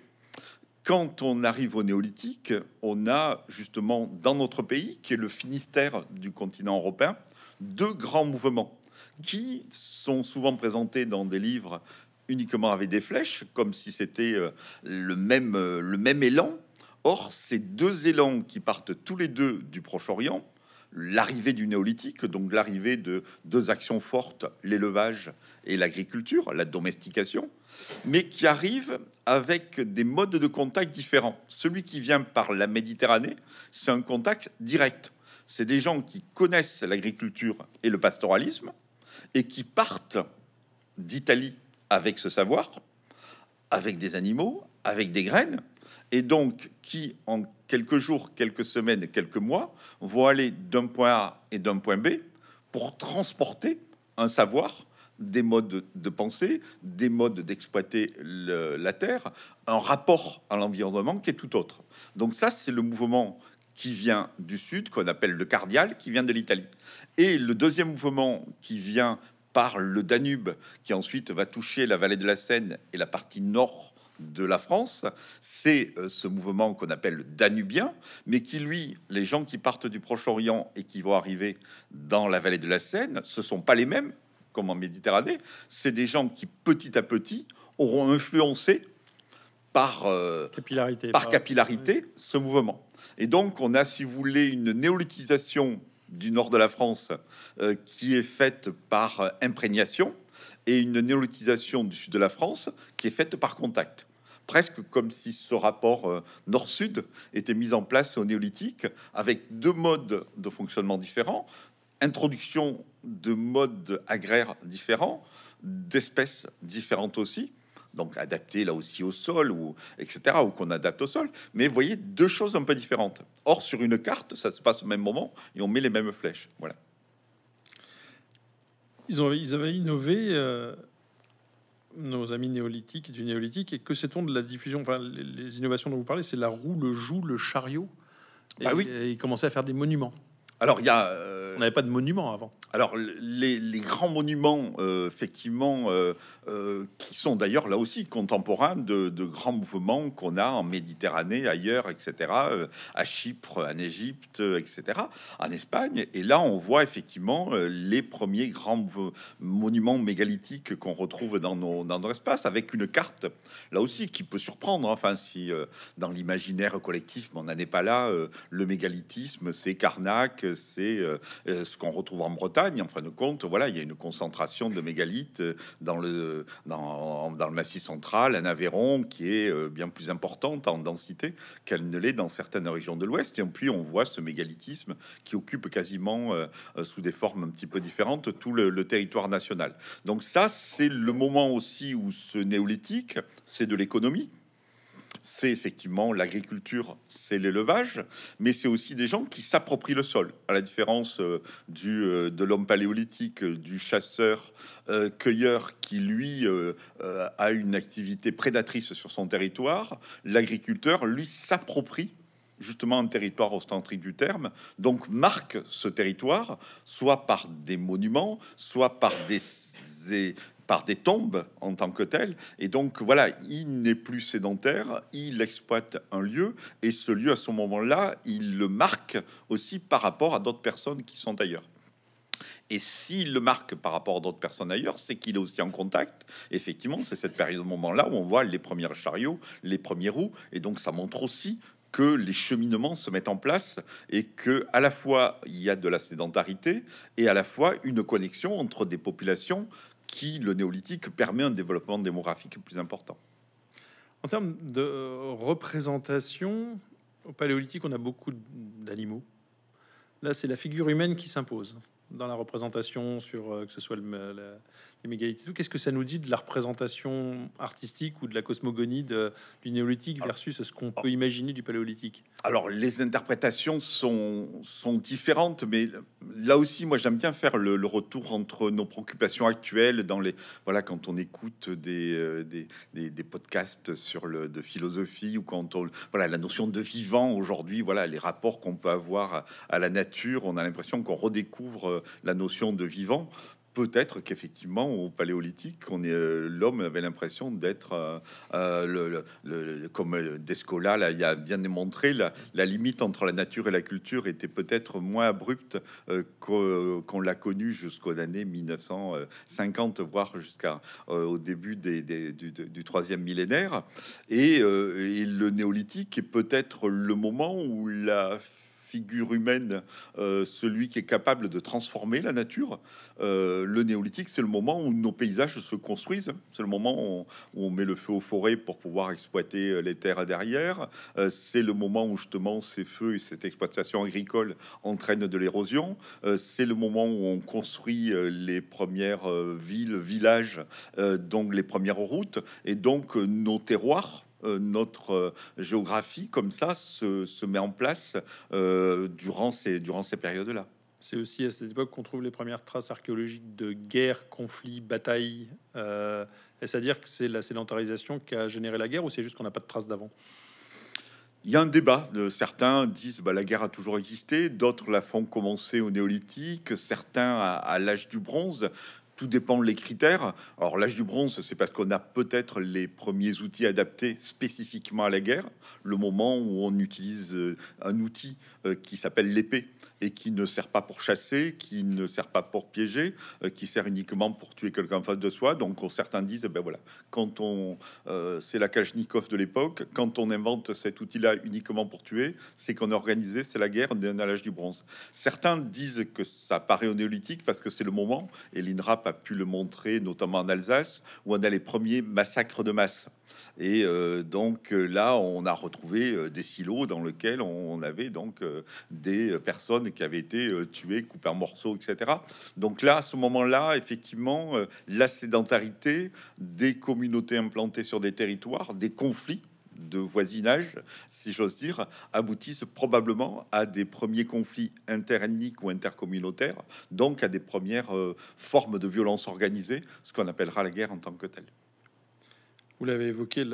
Quand on arrive au néolithique, on a justement dans notre pays, qui est le Finistère du continent européen, deux grands mouvements qui sont souvent présentés dans des livres uniquement avec des flèches, comme si c'était euh, le même, euh, le même élan. Or, ces deux élans qui partent tous les deux du Proche-Orient, l'arrivée du néolithique, donc l'arrivée de deux actions fortes, l'élevage et l'agriculture, la domestication, mais qui arrivent avec des modes de contact différents. Celui qui vient par la Méditerranée, c'est un contact direct. C'est des gens qui connaissent l'agriculture et le pastoralisme et qui partent d'Italie avec ce savoir, avec des animaux, avec des graines, et donc qui, en quelques jours, quelques semaines, quelques mois, vont aller d'un point A et d'un point B pour transporter un savoir, des modes de pensée, des modes d'exploiter la terre, un rapport à l'environnement qui est tout autre. Donc ça, c'est le mouvement qui vient du sud, qu'on appelle le cardial, qui vient de l'Italie. Et le deuxième mouvement qui vient par le Danube, qui ensuite va toucher la vallée de la Seine et la partie nord de la France. C'est euh, ce mouvement qu'on appelle le danubien, mais qui, lui, les gens qui partent du Proche-Orient et qui vont arriver dans la vallée de la Seine, ce sont pas les mêmes, comme en Méditerranée. C'est des gens qui, petit à petit, auront influencé par euh, capillarité, par, capillarité ce mouvement. Et donc, on a, si vous voulez, une néolithisation du nord de la France euh, qui est faite par euh, imprégnation et une néolithisation du sud de la France qui est faite par contact. Presque comme si ce rapport euh, nord-sud était mis en place au néolithique avec deux modes de fonctionnement différents, introduction de modes agraires différents, d'espèces différentes aussi, donc adapté là aussi au sol, ou, etc., ou qu'on adapte au sol. Mais vous voyez deux choses un peu différentes. Or, sur une carte, ça se passe au même moment et on met les mêmes flèches. Voilà. Ils, ont, ils avaient innové, euh, nos amis néolithiques du néolithique, et que sait-on de la diffusion enfin, les, innovations dont vous parlez, c'est la roue, le joug, le chariot. Ah et, oui. ils commençaient à faire des monuments. Alors, il y a. Euh, on n'avait pas de monuments avant. Alors, les, grands monuments, euh, effectivement, euh, qui sont d'ailleurs là aussi contemporains de, grands mouvements qu'on a en Méditerranée, ailleurs, etc., à Chypre, en Égypte, etc., en Espagne. Et là, on voit effectivement les premiers grands monuments mégalithiques qu'on retrouve dans, nos, dans notre espace, avec une carte, là aussi, qui peut surprendre. Enfin, si dans l'imaginaire collectif, on n'en est pas là, le mégalithisme, c'est Carnac c'est euh, euh, ce qu'on retrouve en Bretagne. En fin de compte, voilà, il y a une concentration de mégalithes euh, dans le, dans, le massif central, un Aveyron qui est bien plus importante en densité qu'elle ne l'est dans certaines régions de l'Ouest. Et puis, on voit ce mégalithisme qui occupe quasiment sous des formes un petit peu différentes tout le territoire national. Donc ça, c'est le moment aussi où ce néolithique, c'est de l'économie c'est effectivement l'agriculture, c'est l'élevage, mais c'est aussi des gens qui s'approprient le sol, à la différence euh, euh, de l'homme paléolithique, euh, du chasseur. cueilleur qui lui a une activité prédatrice sur son territoire, l'agriculteur lui s'approprie justement un territoire ostentrique du terme, donc marque ce territoire, soit par des monuments, soit par des, des tombes en tant que telles. Et donc voilà, il n'est plus sédentaire, il exploite un lieu, et ce lieu, à ce moment-là, il le marque aussi par rapport à d'autres personnes qui sont ailleurs. Et s'il le marque par rapport à d'autres personnes ailleurs, c'est qu'il est aussi en contact. Effectivement, c'est cette période, moment-là où on voit les premiers chariots, les premiers roues, et donc ça montre aussi que les cheminements se mettent en place et que à la fois il y a de la sédentarité et à la fois une connexion entre des populations qui, le néolithique, permet un développement démographique plus important. En termes de euh, représentation, au paléolithique, on a beaucoup d'animaux. Là, c'est la figure humaine qui s'impose dans la représentation, sur euh, que ce soit le, Qu'est-ce que ça nous dit de la représentation artistique ou de la cosmogonie de, du néolithique versus ce qu'on oh. peut imaginer du paléolithique Alors, les interprétations sont, sont différentes, mais là aussi, moi, j'aime bien faire le, retour entre nos préoccupations actuelles dans les voilà quand on écoute euh, des, des, des, podcasts sur le de philosophie ou quand on voilà la notion de vivant aujourd'hui, voilà les rapports qu'on peut avoir à la nature, on a l'impression qu'on redécouvre euh, la notion de vivant, peut-être qu'effectivement au paléolithique on est euh, l'homme avait l'impression d'être euh, euh, le, comme Descola là il a bien démontré la, limite entre la nature et la culture était peut-être moins abrupte qu'on l'a connue jusqu'aux années 1950 voire jusqu'au début des, du, troisième millénaire et le néolithique est peut-être le moment où la figure humaine euh, celui qui est capable de transformer la nature. Euh, le néolithique, c'est le moment où nos paysages se construisent, c'est le moment où on, met le feu aux forêts pour pouvoir exploiter euh, les terres derrière, c'est le moment où justement ces feux et cette exploitation agricole entraînent de l'érosion, c'est le moment où on construit les premières villes, villages, donc les premières routes, et donc nos terroirs euh, notre euh, géographie comme ça se, met en place euh, durant ces, durant ces périodes-là. C'est aussi à cette époque qu'on trouve les premières traces archéologiques de guerres, conflits, batailles. Est-ce à dire que c'est la sédentarisation qui a généré la guerre ou c'est juste qu'on n'a pas de traces d'avant il y a un débat. Certains disent que bah, la guerre a toujours existé, d'autres la font commencer au néolithique, certains à, à l'âge du bronze. Tout dépend les critères. Alors l'âge du bronze, c'est parce qu'on a peut-être les premiers outils adaptés spécifiquement à la guerre, le moment où on utilise euh, un outil euh, qui s'appelle l'épée et qui ne sert pas pour chasser, qui ne sert pas pour piéger, euh, qui sert uniquement pour tuer quelqu'un en face de soi. Donc certains disent, ben voilà, quand on, c'est la Kalachnikov de l'époque, quand on invente cet outil-là uniquement pour tuer, c'est qu'on a organisé, c'est la guerre, on à l'âge du bronze. Certains disent que ça paraît au néolithique parce que c'est le moment, et l'INRAP a pu le montrer, notamment en Alsace, où on a les premiers massacres de masse. Et euh, donc euh, là, on a retrouvé euh, des silos dans lesquels on avait donc des personnes qui avaient été tuées, coupées en morceaux, etc. Donc là, à ce moment-là, effectivement, la sédentarité des communautés implantées sur des territoires, des conflits de voisinage, si j'ose dire, aboutissent probablement à des premiers conflits interethniques ou intercommunautaires, donc à des premières euh, formes de violence organisée, ce qu'on appellera la guerre en tant que telle. Vous l'avez évoqué,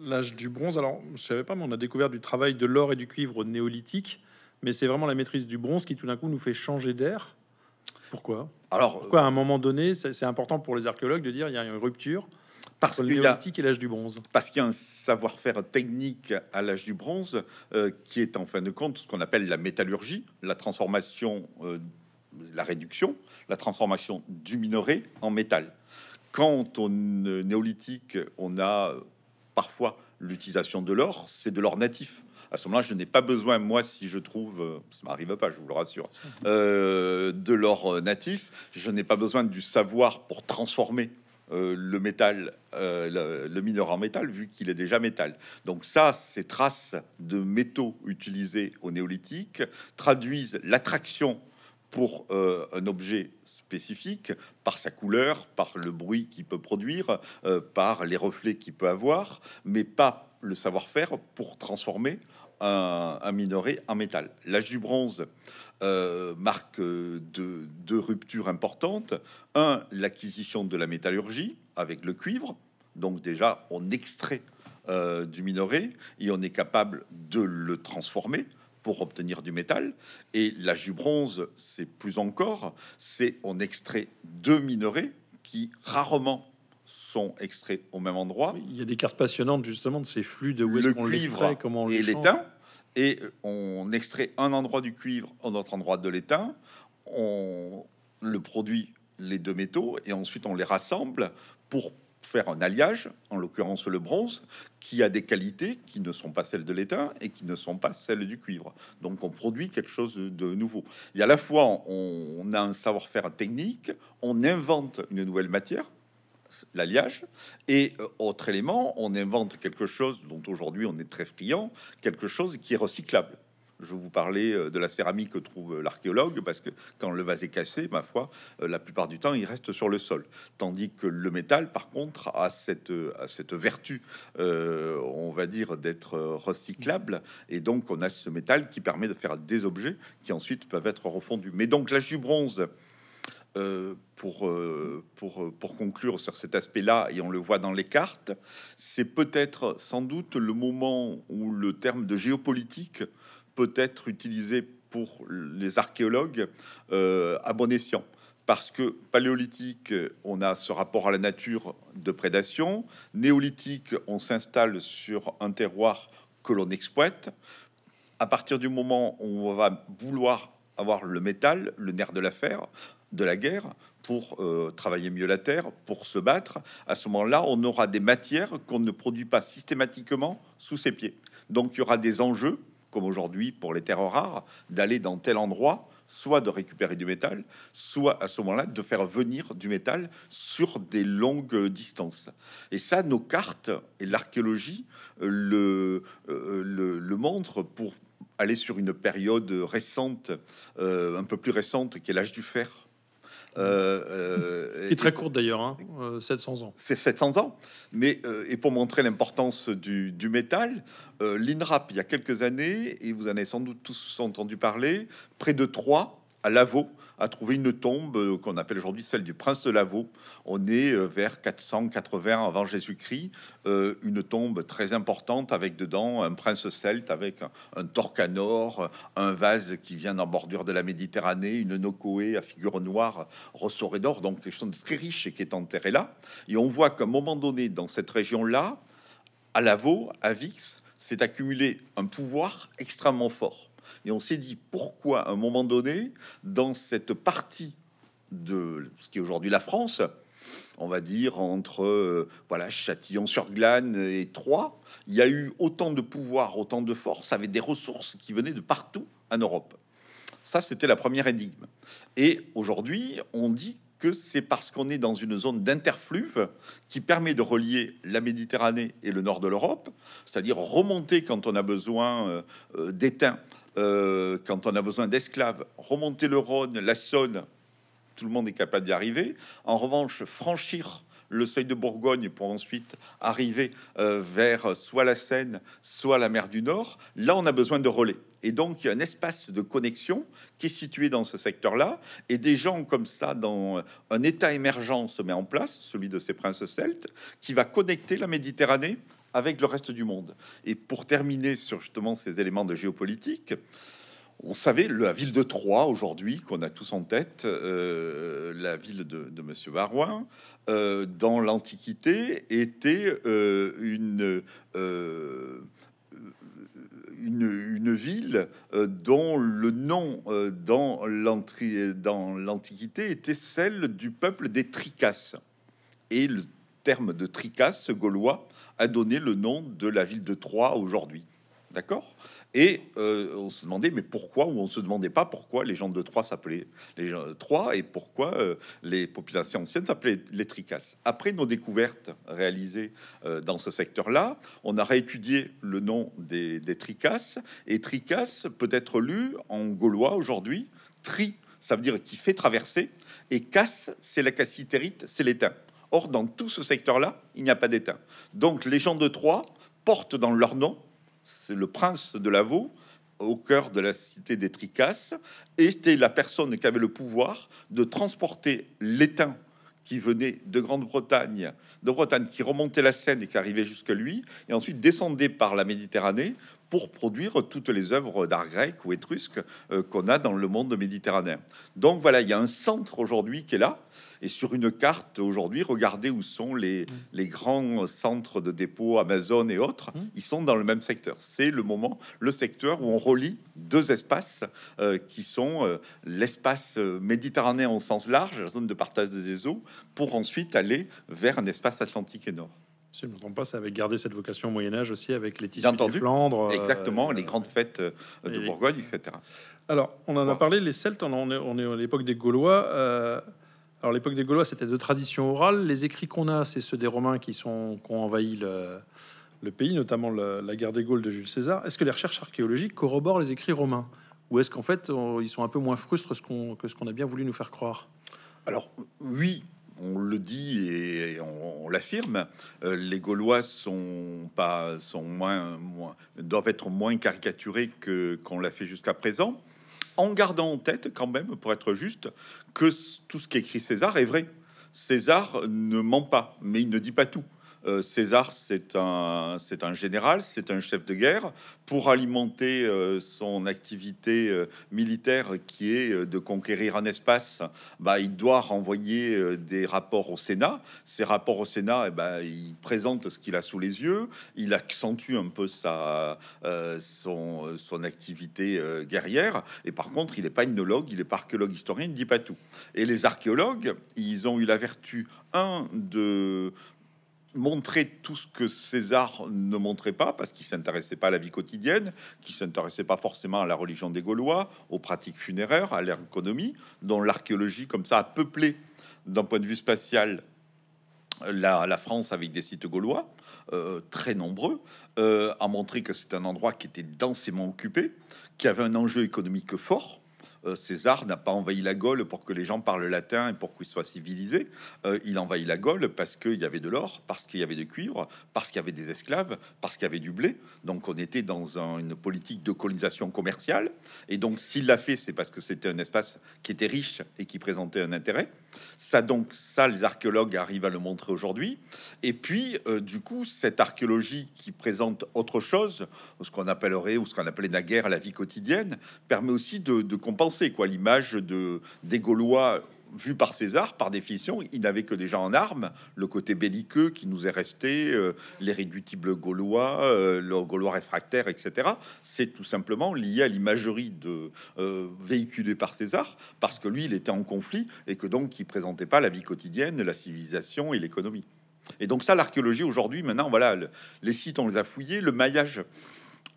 l'âge du bronze. Alors, je ne savais pas, mais on a découvert du travail de l'or et du cuivre néolithique, mais c'est vraiment la maîtrise du bronze qui tout d'un coup nous fait changer d'air. Pourquoi Alors, Pourquoi à un moment donné, c'est important pour les archéologues de dire il y a une rupture parce qu'il y a et l'âge du bronze. Parce qu'il y a un savoir-faire technique à l'âge du bronze euh, qui est en fin de compte ce qu'on appelle la métallurgie, la transformation, euh, la réduction, la transformation du minerai en métal. Quand au euh, néolithique, on a parfois l'utilisation de l'or, c'est de l'or natif. À ce moment-là, je n'ai pas besoin, moi, si je trouve, ça m'arrive pas, je vous le rassure, de l'or natif, je n'ai pas besoin du savoir pour transformer euh, le métal, euh, le, mineur en métal, vu qu'il est déjà métal. Donc ça, ces traces de métaux utilisés au néolithique traduisent l'attraction pour euh, un objet spécifique par sa couleur, par le bruit qu'il peut produire, par les reflets qu'il peut avoir, mais pas le savoir-faire pour transformer un, un minerai en métal. L'âge du bronze euh, marque euh, deux, ruptures importantes. Un, l'acquisition de la métallurgie avec le cuivre. Donc déjà, on extrait euh, du minerai et on est capable de le transformer pour obtenir du métal. Et l'âge du bronze, c'est plus encore, c'est on extrait deux minerais qui rarement sont extraits au même endroit. il y a des cartes passionnantes justement de ces flux de où est-ce qu'on comment on et l'étain. Et on extrait un endroit du cuivre, un autre endroit de l'étain. On le produit les deux métaux et ensuite on les rassemble pour faire un alliage, en l'occurrence le bronze, qui a des qualités qui ne sont pas celles de l'étain et qui ne sont pas celles du cuivre. Donc on produit quelque chose de nouveau. Et à la fois, on a un savoir-faire technique, on invente une nouvelle matière, l'alliage. Et euh, autre élément, on invente quelque chose dont aujourd'hui on est très friand, quelque chose qui est recyclable. Je vous parlais euh, de la céramique que trouve euh, l'archéologue, parce que quand le vase est cassé, ma foi, la plupart du temps, il reste sur le sol. Tandis que le métal, par contre, a cette, cette vertu, on va dire, d'être recyclable. Et donc, on a ce métal qui permet de faire des objets qui ensuite peuvent être refondus. Mais donc, l'âge du bronze euh, pour, euh, euh, pour, conclure sur cet aspect-là, et on le voit dans les cartes, c'est peut-être sans doute le moment où le terme de géopolitique peut être utilisé pour les archéologues à bon escient. Parce que paléolithique, on a ce rapport à la nature de prédation. Néolithique, on s'installe sur un terroir que l'on exploite. À partir du moment où on va vouloir avoir le métal, le nerf de l'affaire, de la guerre, pour euh, travailler mieux la terre, pour se battre, à ce moment-là, on aura des matières qu'on ne produit pas systématiquement sous ses pieds. Donc il y aura des enjeux, comme aujourd'hui pour les terres rares, d'aller dans tel endroit, soit de récupérer du métal, soit à ce moment-là de faire venir du métal sur des longues distances. Et ça, nos cartes et l'archéologie euh, euh, le, le, montrent pour aller sur une période récente, un peu plus récente, qui est l'âge du fer euh, euh et très courte d'ailleurs, 700 hein, euh, ans. C'est 700 ans. Mais euh, et pour montrer l'importance du, métal, l'INRAP, il y a quelques années, et vous en avez sans doute tous entendu parler, près de 3 à Lavaux, a trouvé une tombe euh, qu'on appelle aujourd'hui celle du prince de Lavaux. On est euh, vers 480 avant Jésus-Christ, euh, une tombe très importante avec dedans un prince celte avec un, torcanor, un vase qui vient en bordure de la Méditerranée, une nocoé à figure noire ressorée d'or, donc quelque chose très riche et qui est enterré là. Et on voit qu'à un moment donné, dans cette région-là, à Lavaux, à Vix, s'est accumulé un pouvoir extrêmement fort. Et on s'est dit pourquoi, à un moment donné, dans cette partie de ce qui est aujourd'hui la France, on va dire entre euh, voilà Châtillon-sur-Glane et Troyes, il y a eu autant de pouvoir, autant de force, avec des ressources qui venaient de partout en Europe. Ça, c'était la première énigme. Et aujourd'hui, on dit que c'est parce qu'on est dans une zone d'interfluve qui permet de relier la Méditerranée et le nord de l'Europe, c'est-à-dire remonter quand on a besoin euh, euh, d'étain euh, quand on a besoin d'esclaves, remonter le Rhône, la Saône, tout le monde est capable d'y arriver. En revanche, franchir le seuil de Bourgogne pour ensuite arriver euh, vers soit la Seine, soit la mer du Nord, là on a besoin de relais. Et donc il y a un espace de connexion qui est situé dans ce secteur-là, et des gens comme ça, dans un état émergent, se met en place, celui de ces princes celtes, qui va connecter la Méditerranée avec le reste du monde. Et pour terminer sur justement ces éléments de géopolitique, on savait la ville de Troyes aujourd'hui qu'on a tous en tête, euh, la ville de, Monsieur Barouin, euh, dans l'Antiquité était euh, une, une, une ville dont le nom dans l'Antiquité était celle du peuple des Tricasses. Et le terme de Tricasse gaulois a donné le nom de la ville de Troyes aujourd'hui. D'accord Et euh, on se demandait, mais pourquoi, ou on se demandait pas pourquoi les gens de Troyes s'appelaient les gens de Troyes et pourquoi euh, les populations anciennes s'appelaient les Tricasses. Après nos découvertes réalisées euh, dans ce secteur-là, on a réétudié le nom des, des Tricasses et Tricasse peut être lu en gaulois aujourd'hui, tri, ça veut dire qui fait traverser, et casse, c'est la cassiterite, c'est l'étain. Or, dans tout ce secteur-là, il n'y a pas d'étain. Donc, les gens de Troyes portent dans leur nom, c'est le prince de Lavaux, au cœur de la cité des Tricasses, c'était la personne qui avait le pouvoir de transporter l'étain qui venait de Grande-Bretagne, de Bretagne, qui remontait la Seine et qui arrivait jusque lui, et ensuite descendait par la Méditerranée pour produire toutes les œuvres d'art grec ou étrusque euh, qu'on a dans le monde méditerranéen. Donc voilà, il y a un centre aujourd'hui qui est là. Et sur une carte aujourd'hui, regardez où sont les, mmh. grands centres de dépôt Amazon et autres. Mmh. Ils sont dans le même secteur. C'est le moment, le secteur où on relie deux espaces euh, qui sont euh, l'espace méditerranéen au sens large, la zone de partage des eaux, pour ensuite aller vers un espace atlantique et nord. Si je ne pas, ça avait gardé cette vocation au Moyen-Âge aussi avec les tissus de euh, Exactement, les grandes fêtes euh, de Bourgogne, etc. Alors, on en a parlé, les Celtes, on, est, on à l'époque des Gaulois. Euh, alors, l'époque des Gaulois, c'était de tradition orale. Les écrits qu'on a, c'est ceux des Romains qui, sont, ont envahi le, pays, notamment la guerre des Gaules de Jules César. Est-ce que les recherches archéologiques corroborent les écrits romains Ou est-ce qu'en fait, ils sont un peu moins frustres que ce qu'on a bien voulu nous faire croire Alors, oui, on le dit et on, l'affirme, euh, les Gaulois sont pas, sont moins, doivent être moins caricaturés que qu'on l'a fait jusqu'à présent, en gardant en tête quand même, pour être juste, que tout ce qu'écrit César est vrai. César ne ment pas, mais il ne dit pas tout. Euh, César, c'est un, un général, c'est un chef de guerre. Pour alimenter euh, son activité euh, militaire, qui est de conquérir un espace, bah, il doit renvoyer des rapports au Sénat. Ces rapports au Sénat, eh ben, il présente ce qu'il a sous les yeux, il accentue un peu sa, son, son activité guerrière. Et par contre, il n'est pas ethnologue, il est pas archéologue historien, il ne dit pas tout. Et les archéologues, ils ont eu la vertu, un, de montrer tout ce que César ne montrait pas, parce qu'il s'intéressait pas à la vie quotidienne, qui s'intéressait pas forcément à la religion des Gaulois, aux pratiques funéraires, à l'économie, dont l'archéologie, comme ça, a peuplé, d'un point de vue spatial, la, France avec des sites gaulois, euh, très nombreux, euh, a montré que c'est un endroit qui était densément occupé, qui avait un enjeu économique fort, euh, César n'a pas envahi la Gaule pour que les gens parlent latin et pour qu'ils soient civilisés. Euh, il envahit la Gaule parce qu'il y avait de l'or, parce qu'il y avait du cuivre, parce qu'il y avait des esclaves, parce qu'il y avait du blé. Donc on était dans une politique de colonisation commerciale. Et donc s'il l'a fait, c'est parce que c'était un espace qui était riche et qui présentait un intérêt. Ça donc, ça les archéologues arrivent à le montrer aujourd'hui. Et puis euh, du coup, cette archéologie qui présente autre chose, ce qu'on appellerait ou ce qu'on appelait naguère la vie quotidienne, permet aussi de comprendre quoi. L'image de des Gaulois vu par César, par définition, il n'avait que déjà en armes le côté belliqueux qui nous est resté, euh, les réductibles gaulois, euh, gaulois réfractaire, etc. C'est tout simplement lié à l'imagerie de euh, véhiculée par César, parce que lui, il était en conflit et que donc il présentait pas la vie quotidienne, la civilisation et l'économie. Et donc ça, l'archéologie aujourd'hui, maintenant, voilà, les sites, on les a fouillés, le maillage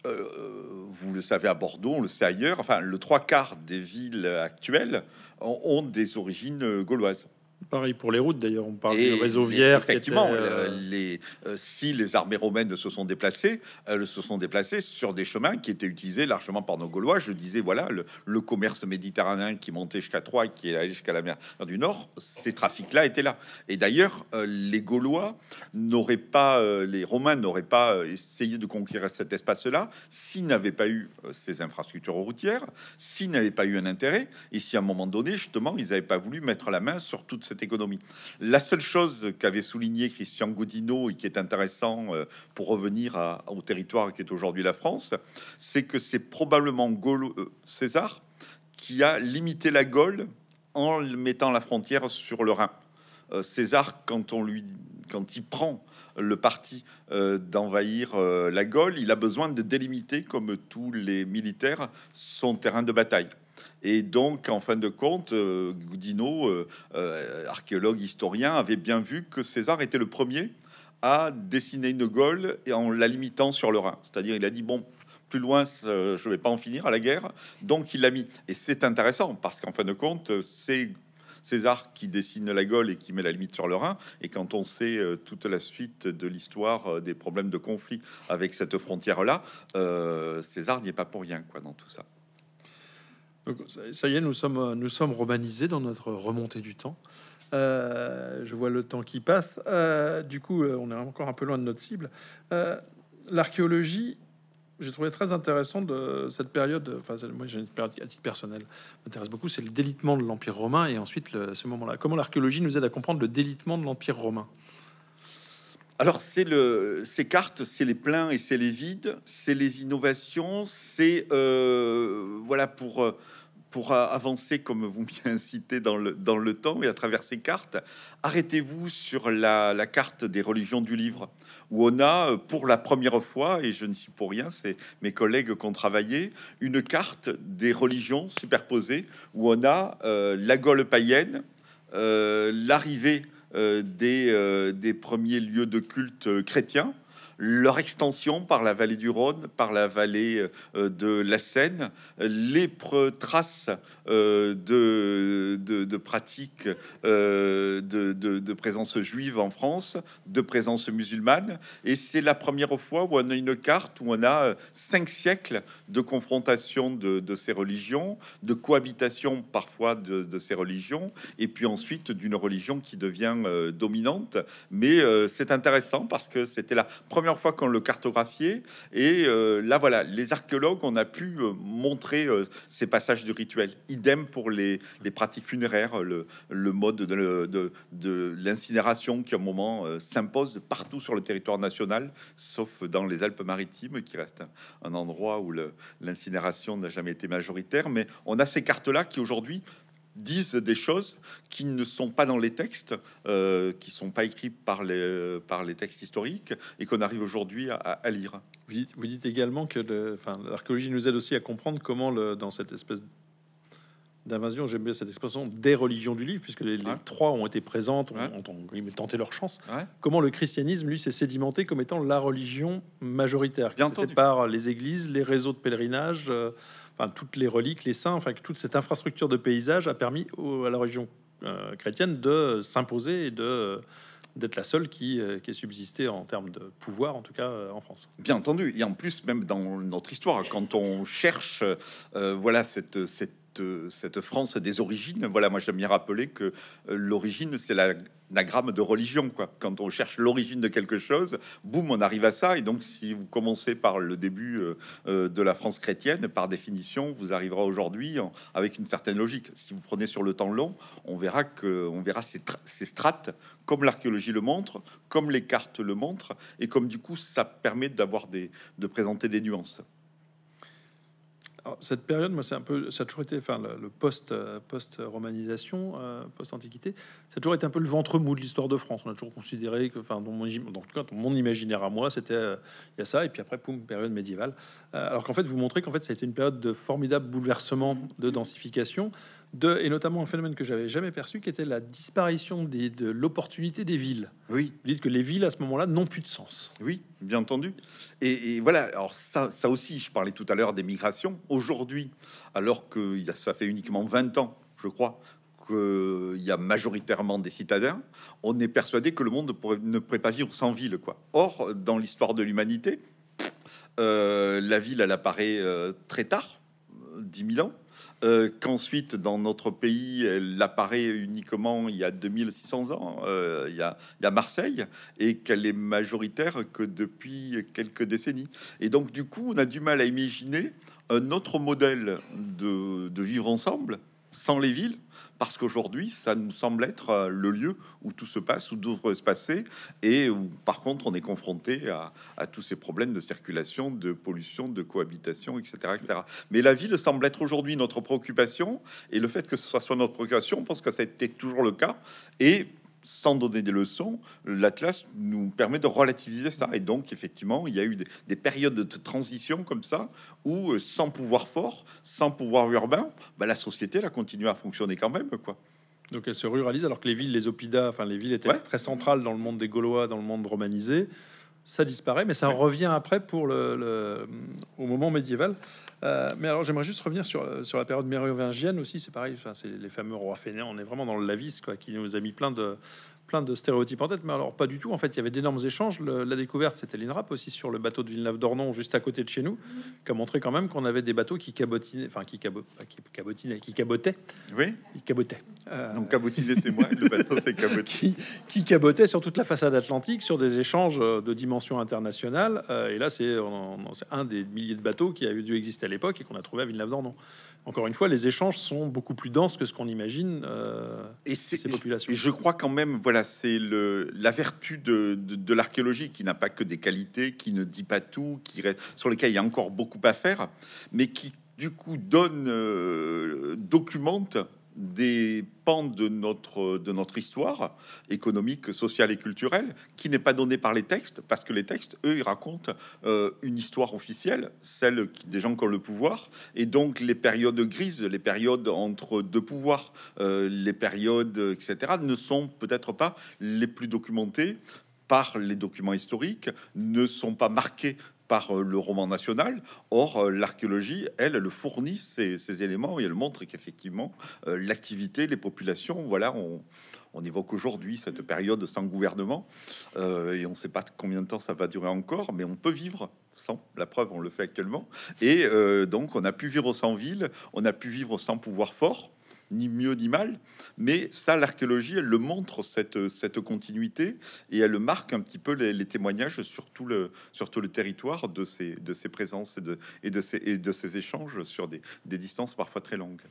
euh, euh, vous le savez à Bordeaux, on le sait ailleurs, enfin, le trois quarts des villes actuelles ont des origines euh, gauloises. Pareil pour les routes d'ailleurs, on parle du réseau Effectivement, euh, euh, les, euh, si les armées romaines se sont déplacées, elles se sont déplacées sur des chemins qui étaient utilisés largement par nos Gaulois. Je disais, voilà, le, commerce méditerranéen qui montait jusqu'à Troyes qui est jusqu'à la mer du Nord, ces trafics-là étaient là. Et d'ailleurs, les Gaulois n'auraient pas, les Romains n'auraient pas essayé de conquérir cet espace-là s'ils n'avaient pas eu ces infrastructures routières, s'ils n'avaient pas eu un intérêt, et si à un moment donné, justement, ils n'avaient pas voulu mettre la main sur toute économie. La seule chose qu'avait souligné Christian Godineau et qui est intéressant euh, pour revenir au territoire qui est aujourd'hui la France, c'est que c'est probablement euh, César qui a limité la Gaule en mettant la frontière sur le Rhin. Euh, César, quand on lui, quand il prend le parti d'envahir la Gaule, il a besoin de délimiter, comme tous les militaires, son terrain de bataille. Et donc, en fin de compte, euh, Goudinot, euh, euh, archéologue, historien, avait bien vu que César était le premier à dessiner une Gaule et en la limitant sur le Rhin. C'est-à-dire, il a dit bon, plus loin, je ne vais pas en finir à la guerre. Donc, il l'a mis. Et c'est intéressant parce qu'en fin de compte, c'est César qui dessine la Gaule et qui met la limite sur le Rhin. Et quand on sait toute la suite de l'histoire des problèmes de conflit avec cette frontière-là, César n'y est pas pour rien, quoi, dans tout ça. Donc, ça y est, euh, nous sommes, romanisés dans notre remontée du temps. Euh, je vois le temps qui passe. Euh, du coup, on est encore un peu loin de notre cible. L'archéologie, j'ai trouvé très intéressant de cette période. Enfin, moi, j'ai une période à titre personnel m'intéresse beaucoup. C'est le délitement de l'Empire romain et ensuite ce moment-là. Comment l'archéologie nous aide à comprendre le délitement de l'Empire romain alors, c'est le, ces cartes, c'est les pleins et c'est les vides, c'est les innovations, c'est euh, voilà pour euh, pour avancer comme vous m'y incitez dans le, dans le temps et à travers ces cartes, arrêtez-vous sur la, carte des religions du livre, où on a euh, pour la première fois, et je ne suis pour rien, c'est mes collègues qui ont travaillé, une carte des religions superposées, où on a la Gaule païenne, l'arrivée euh, euh, des, premiers lieux de culte euh, chrétiens leur extension par la vallée du Rhône, par la vallée euh, de la Seine, les traces euh, de, de, pratiques euh, de, de, présence juive en France, de présence musulmane. Et c'est la première fois où on a une carte où on a cinq siècles de confrontation de, ces religions, de cohabitation parfois de, ces religions, et puis ensuite d'une religion qui devient dominante. Mais c'est intéressant parce que c'était la première fois qu'on le cartographiait. Et euh, là, voilà, les archéologues, on a pu euh, montrer euh, ces passages du rituel. Idem pour les, pratiques funéraires, le, le mode de, l'incinération qui, à un moment, s'impose partout sur le territoire national, sauf dans les Alpes-Maritimes, qui reste un, un endroit où l'incinération n'a jamais été majoritaire. Mais on a ces cartes-là qui, aujourd'hui, disent des choses qui ne sont pas dans les textes, euh, qui sont pas écrits par les, euh, par les textes historiques et qu'on arrive aujourd'hui à, lire. Vous dites, également que l'archéologie nous aide aussi à comprendre comment, le, dans cette espèce d'invasion, j'aime bien cette expression, des religions du livre, puisque les, trois ont été présentes, ont, tenté leur chance. Comment le christianisme, lui, s'est sédimenté comme étant la religion majoritaire, bien par les églises, les réseaux de pèlerinage. Euh, enfin toutes les reliques, les saints, enfin toute cette infrastructure de paysage a permis à la religion euh, chrétienne de s'imposer et de d'être la seule euh, qui, ait subsisté en termes de pouvoir, en tout cas euh, en France. Bien entendu, et en plus, même dans notre histoire, quand on cherche voilà cette cette France des origines. Voilà, moi j'aime bien rappeler que euh, l'origine, c'est l'anagramme de religion. Quoi. Quand on cherche l'origine de quelque chose, boum, on arrive à ça. Et donc, si vous commencez par le début euh, euh, de la France chrétienne, par définition, vous arriverez aujourd'hui avec une certaine logique. Si vous prenez sur le temps long, on verra que on verra ces, strates, comme l'archéologie le montre, comme les cartes le montrent, et comme du coup, ça permet d'avoir de présenter des nuances cette période, moi, c'est un peu, ça a toujours été, le, post, euh, post romanisation, euh, post antiquité, ça a toujours été un peu le ventre mou de l'histoire de France. On a toujours considéré que, enfin, dans mon, imaginaire à moi, c'était euh, il y a ça, et puis après, poum, période médiévale. alors qu'en fait, vous montrez qu'en fait, ça a été une période de formidable bouleversement, de densification de, et notamment un phénomène que j'avais jamais perçu, qui était la disparition des, de l'opportunité des villes. Oui. Vous dites que les villes, à ce moment-là, n'ont plus de sens. Oui, bien entendu. Et, voilà, alors ça, aussi, je parlais tout à l'heure des migrations. Aujourd'hui, alors que ça fait uniquement 20 ans, je crois, qu'il y a majoritairement des citadins, on est persuadé que le monde ne pourrait pas vivre sans ville. Quoi. Or, dans l'histoire de l'humanité, euh, la ville, elle apparaît euh, très tard, 10 000 ans. Euh, qu'ensuite, dans notre pays, elle apparaît uniquement il y a 2600 ans, euh, il, y a, Marseille, et qu'elle est majoritaire que depuis quelques décennies. Et donc, du coup, on a du mal à imaginer un autre modèle de vivre ensemble, sans les villes, parce qu'aujourd'hui, ça nous semble être euh, le lieu où tout se passe, où tout se passer, et où, par contre, on est confronté à, tous ces problèmes de circulation, de pollution, de cohabitation, etc. etc. Mais la ville semble être aujourd'hui notre préoccupation, et le fait que ce soit notre préoccupation, on pense que ça a été toujours le cas, et sans donner des leçons, l'Atlas nous permet de relativiser ça. Et donc, effectivement, il y a eu des, périodes de transition comme ça, où euh, sans pouvoir fort, sans pouvoir urbain, bah, la société elle a continué à fonctionner quand même. quoi. Donc elle se ruralise alors que les villes, les opidas, enfin les villes étaient très centrales dans le monde des Gaulois, dans le monde romanisé ça disparaît, mais ça revient après pour le, au moment médiéval. Euh, mais alors, j'aimerais juste revenir sur, la période mérovingienne aussi. C'est pareil, enfin, c'est les fameux rois fainéants. On est vraiment dans le lavis, quoi, qui nous a mis plein de, de stéréotypes en tête, mais alors pas du tout. En fait, il y avait d'énormes échanges. la découverte, c'était l'INRAP aussi sur le bateau de Villeneuve-d'Ornon, juste à côté de chez nous, qui a montré quand même qu'on avait des bateaux qui cabotinaient, enfin qui, qui cabotinaient, qui cabotaient. Oui. Qui cabotaient. Euh, Donc cabotiner, c'est moi. le bateau, c'est qui, qui, sur toute la façade atlantique, sur des échanges euh, de dimension internationale. Euh, et là, c'est un des milliers de bateaux qui a dû exister à l'époque et qu'on a trouvé à Villeneuve-d'Ornon encore une fois, les échanges sont beaucoup plus denses que ce qu'on imagine euh, ces populations. Et je crois quand même, voilà, c'est le la vertu de, l'archéologie qui n'a pas que des qualités, qui ne dit pas tout, qui sur lesquelles il y a encore beaucoup à faire, mais qui du coup donne, euh, documente des pans de notre, de notre histoire économique, sociale et culturelle qui n'est pas donnée par les textes, parce que les textes, eux, ils racontent euh, une histoire officielle, celle des gens qui ont le pouvoir, et donc les périodes grises, les périodes entre deux pouvoirs, euh, les périodes, etc., ne sont peut-être pas les plus documentées par les documents historiques, ne sont pas marquées par euh, le roman national. Or, euh, l'archéologie, elle, le fournit ces, éléments et elle montre qu'effectivement, euh, l'activité, les populations, voilà, on, évoque aujourd'hui cette période sans gouvernement et on ne sait pas combien de temps ça va durer encore, mais on peut vivre sans. La preuve, on le fait actuellement. Et donc, on a pu vivre sans ville, on a pu vivre sans pouvoir fort ni mieux ni mal, mais ça, l'archéologie, elle le montre, cette, cette continuité, et elle marque un petit peu les, témoignages sur tout, le, le territoire de ces, de ces présences et de, et, de ces, de ces échanges sur des, distances parfois très longues.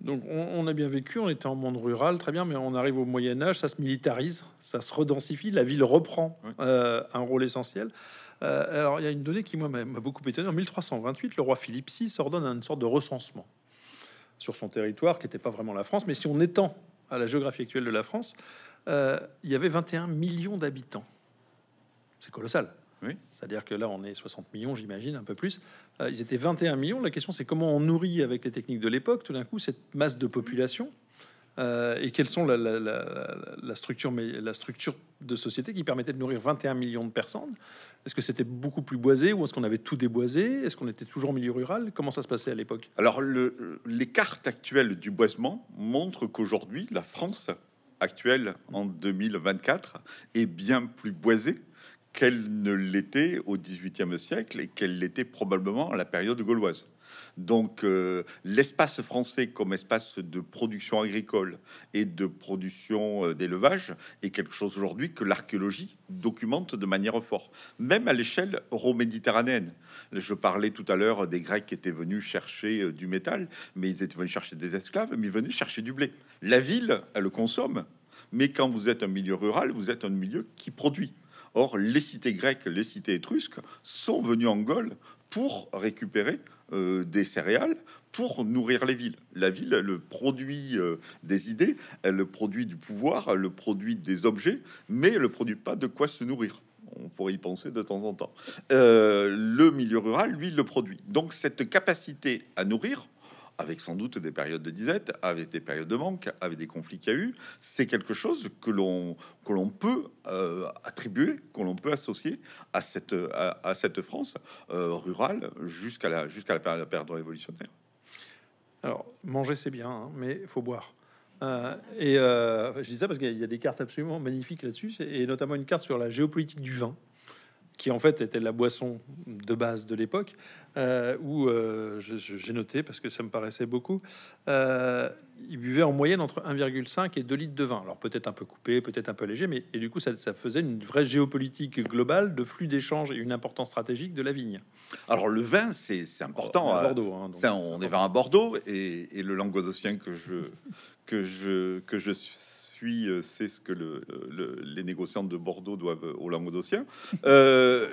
Donc on, a bien vécu, on était en monde rural, très bien, mais on arrive au Moyen Âge, ça se militarise, ça se redensifie, la ville reprend euh, un rôle essentiel. Euh, alors il y a une donnée qui moi m'a beaucoup étonné. En 1328, le roi Philippe VI ordonne une sorte de recensement sur son territoire, qui n'était pas vraiment la France, mais si on étend à la géographie actuelle de la France, euh, il y avait 21 millions d'habitants. C'est colossal. Oui. C'est-à-dire que là, on est 60 millions, j'imagine, un peu plus. Euh, ils étaient 21 millions. La question, c'est comment on nourrit avec les techniques de l'époque, tout d'un coup, cette masse de population euh, et quelles sont la, structure, la structure de société qui permettait de nourrir 21 millions de personnes. Est-ce que c'était beaucoup plus boisé ou est-ce qu'on avait tout déboisé Est-ce qu'on était toujours en milieu rural Comment ça se passait à l'époque Alors, les cartes actuelles du boisement montrent qu'aujourd'hui, la France actuelle en 2024 est bien plus boisée qu'elle ne l'était au XVIIIe siècle et qu'elle l'était probablement à la période gauloise. Donc euh, l'espace français comme espace de production agricole et de production euh, d'élevage est quelque chose aujourd'hui que l'archéologie documente de manière forte, même à l'échelle euro-méditerranéenne. Je parlais tout à l'heure des Grecs qui étaient venus chercher euh, du métal, mais ils étaient venus chercher des esclaves, mais ils venaient chercher du blé. La ville, elle le consomme, mais quand vous êtes un milieu rural, vous êtes un milieu qui produit. Or, les cités grecques, les cités étrusques sont venues en Gaule pour récupérer euh, des céréales pour nourrir les villes. La ville, le produit euh, des idées, elle le produit du pouvoir, le produit des objets, mais elle ne produit pas de quoi se nourrir. On pourrait y penser de temps en temps. Euh, le milieu rural, lui, le produit. Donc cette capacité à nourrir, avec sans doute des périodes de disette, avec des périodes de manque, avec des conflits qu'il y a eu. C'est quelque chose que l'on que l'on peut euh, attribuer, que l'on peut associer à cette à, cette France euh, rurale jusqu'à la jusqu'à la période, révolutionnaire. Alors manger c'est bien, hein, mais faut boire. Euh, et je dis ça parce qu'il y a des cartes absolument magnifiques là-dessus, et notamment une carte sur la géopolitique du vin qui en fait était la boisson de base de l'époque, euh, où euh, j'ai noté parce que ça me paraissait beaucoup. Euh, il buvait en moyenne entre 1,5 et 2 litres de vin. Alors peut-être un peu coupé, peut-être un peu léger, mais et du coup ça, faisait une vraie géopolitique globale de flux d'échanges et une importance stratégique de la vigne. Alors le vin, c'est important. À Bordeaux, on est vers un hein. hein, Bordeaux et, et le languedocien que je que je que je suis puis euh, c'est ce que les négociants de Bordeaux doivent aux Languedociens. Euh,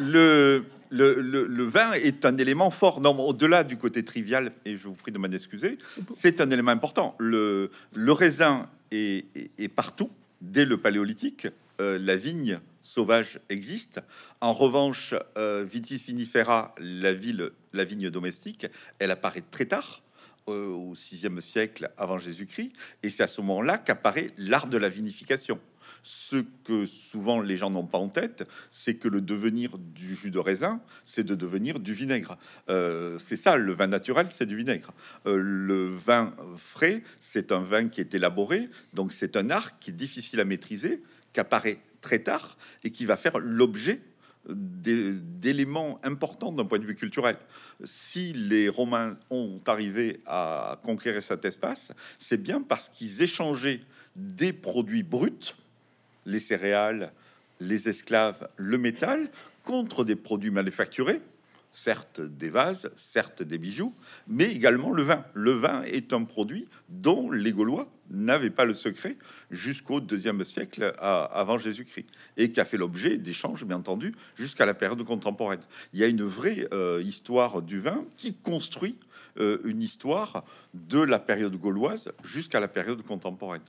euh le, vin est un élément fort. Non, au-delà du côté trivial, et je vous prie de m'en excuser, c'est un élément important. Le, raisin est, partout, dès le paléolithique. Euh, la vigne sauvage existe. En revanche, Vitis vinifera, la, ville, la vigne domestique, elle apparaît très tard. Euh, au VIe siècle avant Jésus-Christ, et c'est à ce moment-là qu'apparaît l'art de la vinification. Ce que souvent les gens n'ont pas en tête, c'est que le devenir du jus de raisin, c'est de devenir du vinaigre. Euh, c'est ça, le vin naturel, c'est du vinaigre. Euh, le vin frais, c'est un vin qui est élaboré, donc c'est un art qui est difficile à maîtriser, qui apparaît très tard et qui va faire l'objet d'éléments importants d'un point de vue culturel. Si les Romains ont arrivé à conquérir cet espace, c'est bien parce qu'ils échangeaient des produits bruts, les céréales, les esclaves, le métal, contre des produits manufacturés, certes des vases, certes des bijoux, mais également le vin. Le vin est un produit dont les Gaulois n'avaient pas le secret jusqu'au deuxième siècle avant Jésus-Christ et qui a fait l'objet d'échanges, bien entendu, jusqu'à la période contemporaine. Il y a une vraie euh, histoire du vin qui construit euh, une histoire de la période gauloise jusqu'à la période contemporaine.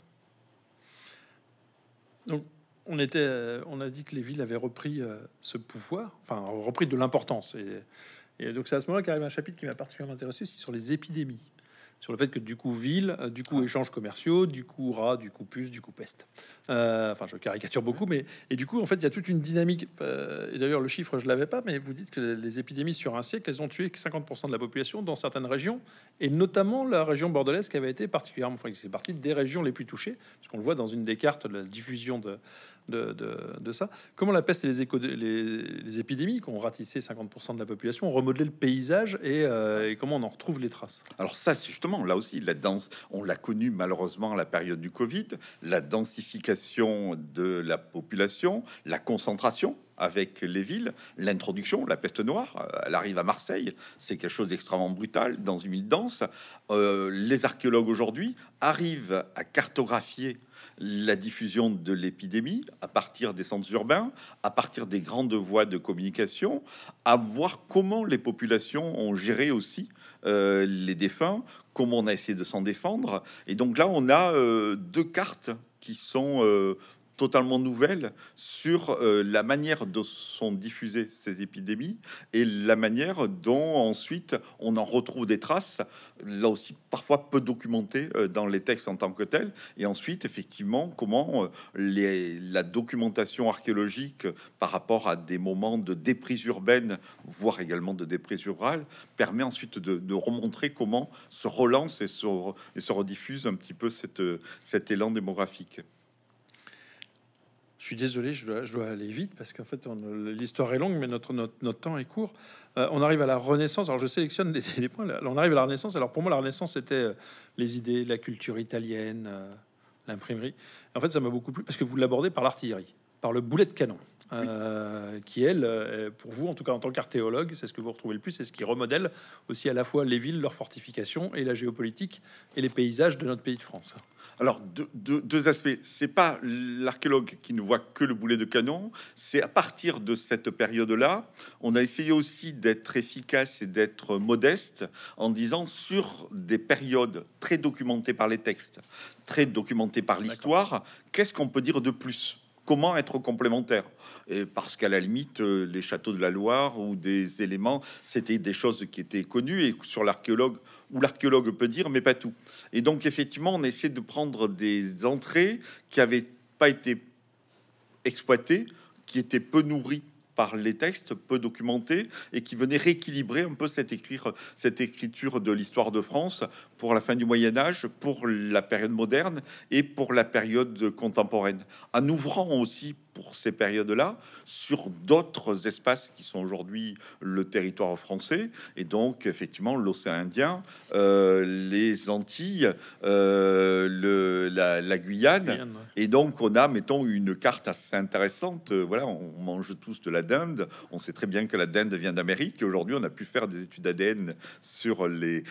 Donc, euh, on, a dit que les villes avaient repris euh, ce pouvoir, enfin repris de l'importance. Et, donc c'est à ce moment-là qu'arrive un chapitre qui m'a particulièrement intéressé, c'est sur les épidémies, sur le fait que du coup ville, euh, du coup ah. échanges commerciaux, du coup rat, du coup puce, du coup peste. enfin je caricature beaucoup, mais et du coup en fait il y a toute une dynamique. et d'ailleurs le chiffre je l'avais pas, mais vous dites que les épidémies sur un siècle, elles ont tué 50% de la population dans certaines régions, et notamment la région bordelaise qui avait été particulièrement, enfin qui partie des régions les plus touchées, parce qu'on le voit dans une des cartes la diffusion de de, ça. Comment la peste et les, les, épidémies qui ont ratissé 50% de la population ont remodelé le paysage et, euh, comment on en retrouve les traces Alors ça, c'est justement, là aussi, la danse, on l'a connu malheureusement à la période du Covid, la densification de la population, la concentration avec les villes, l'introduction, la peste noire, euh, elle arrive à Marseille, c'est quelque chose d'extrêmement brutal, dans une ville dense. Euh, les archéologues aujourd'hui arrivent à cartographier la diffusion de l'épidémie à partir des centres urbains, à partir des grandes voies de communication, à voir comment les populations ont géré aussi euh, les défunts, comment on a essayé de s'en défendre. Et donc là, on a euh, deux cartes qui sont euh, totalement nouvelle sur euh, la manière dont sont diffusées ces épidémies et la manière dont ensuite on en retrouve des traces, là aussi parfois peu documentées euh, dans les textes en tant que tels, et ensuite effectivement comment euh, les, la documentation archéologique par rapport à des moments de déprise urbaine, voire également de déprise rurales, permet ensuite de, remontrer comment se relance et se, rediffuse un petit peu cet élan démographique. Je suis désolé, je dois, aller vite parce qu'en fait, l'histoire est longue, mais notre, notre, temps est court. Euh, on arrive à la Renaissance. Alors, je sélectionne les, points. On arrive à la Renaissance. Alors, pour moi, la Renaissance, c'était euh, les idées, la culture italienne, euh, l'imprimerie. En fait, ça m'a beaucoup plu parce que vous l'abordez par l'artillerie, par le boulet de canon, qui, elle, pour vous, en tout cas en tant qu'archéologue, c'est ce que vous retrouvez le plus. C'est ce qui remodèle aussi à la fois les villes, leurs fortifications et la géopolitique et les paysages de notre pays de France. Alors, deux, deux, deux aspects. C'est pas l'archéologue qui ne voit que le boulet de canon. C'est à partir de cette période-là, on a essayé aussi d'être efficace et d'être modeste en disant sur des périodes très documentées par les textes, très documentées par l'histoire, qu'est-ce qu'on peut dire de plus Comment être complémentaire Et parce qu'à la limite, euh, les châteaux de la Loire ou des éléments, c'était des choses qui étaient connues et sur l'archéologue, où l'archéologue peut dire, mais pas tout. Et donc, effectivement, on essaie de prendre des entrées qui n'avaient pas été exploitées, qui étaient peu nourries par les textes peu documentés et qui venaient rééquilibrer un peu cette, cette écriture de l'histoire de France pour la fin du Moyen Âge, pour la période moderne et pour la période contemporaine, en ouvrant aussi pour ces périodes-là sur d'autres espaces qui sont aujourd'hui le territoire français et donc effectivement l'océan Indien, euh, les Antilles, euh, le, la, Guyane. Et donc on a, mettons, une carte assez intéressante. Euh, voilà, on mange tous de la dinde. On sait très bien que la dinde vient d'Amérique. Aujourd'hui, on a pu faire des études ADN sur les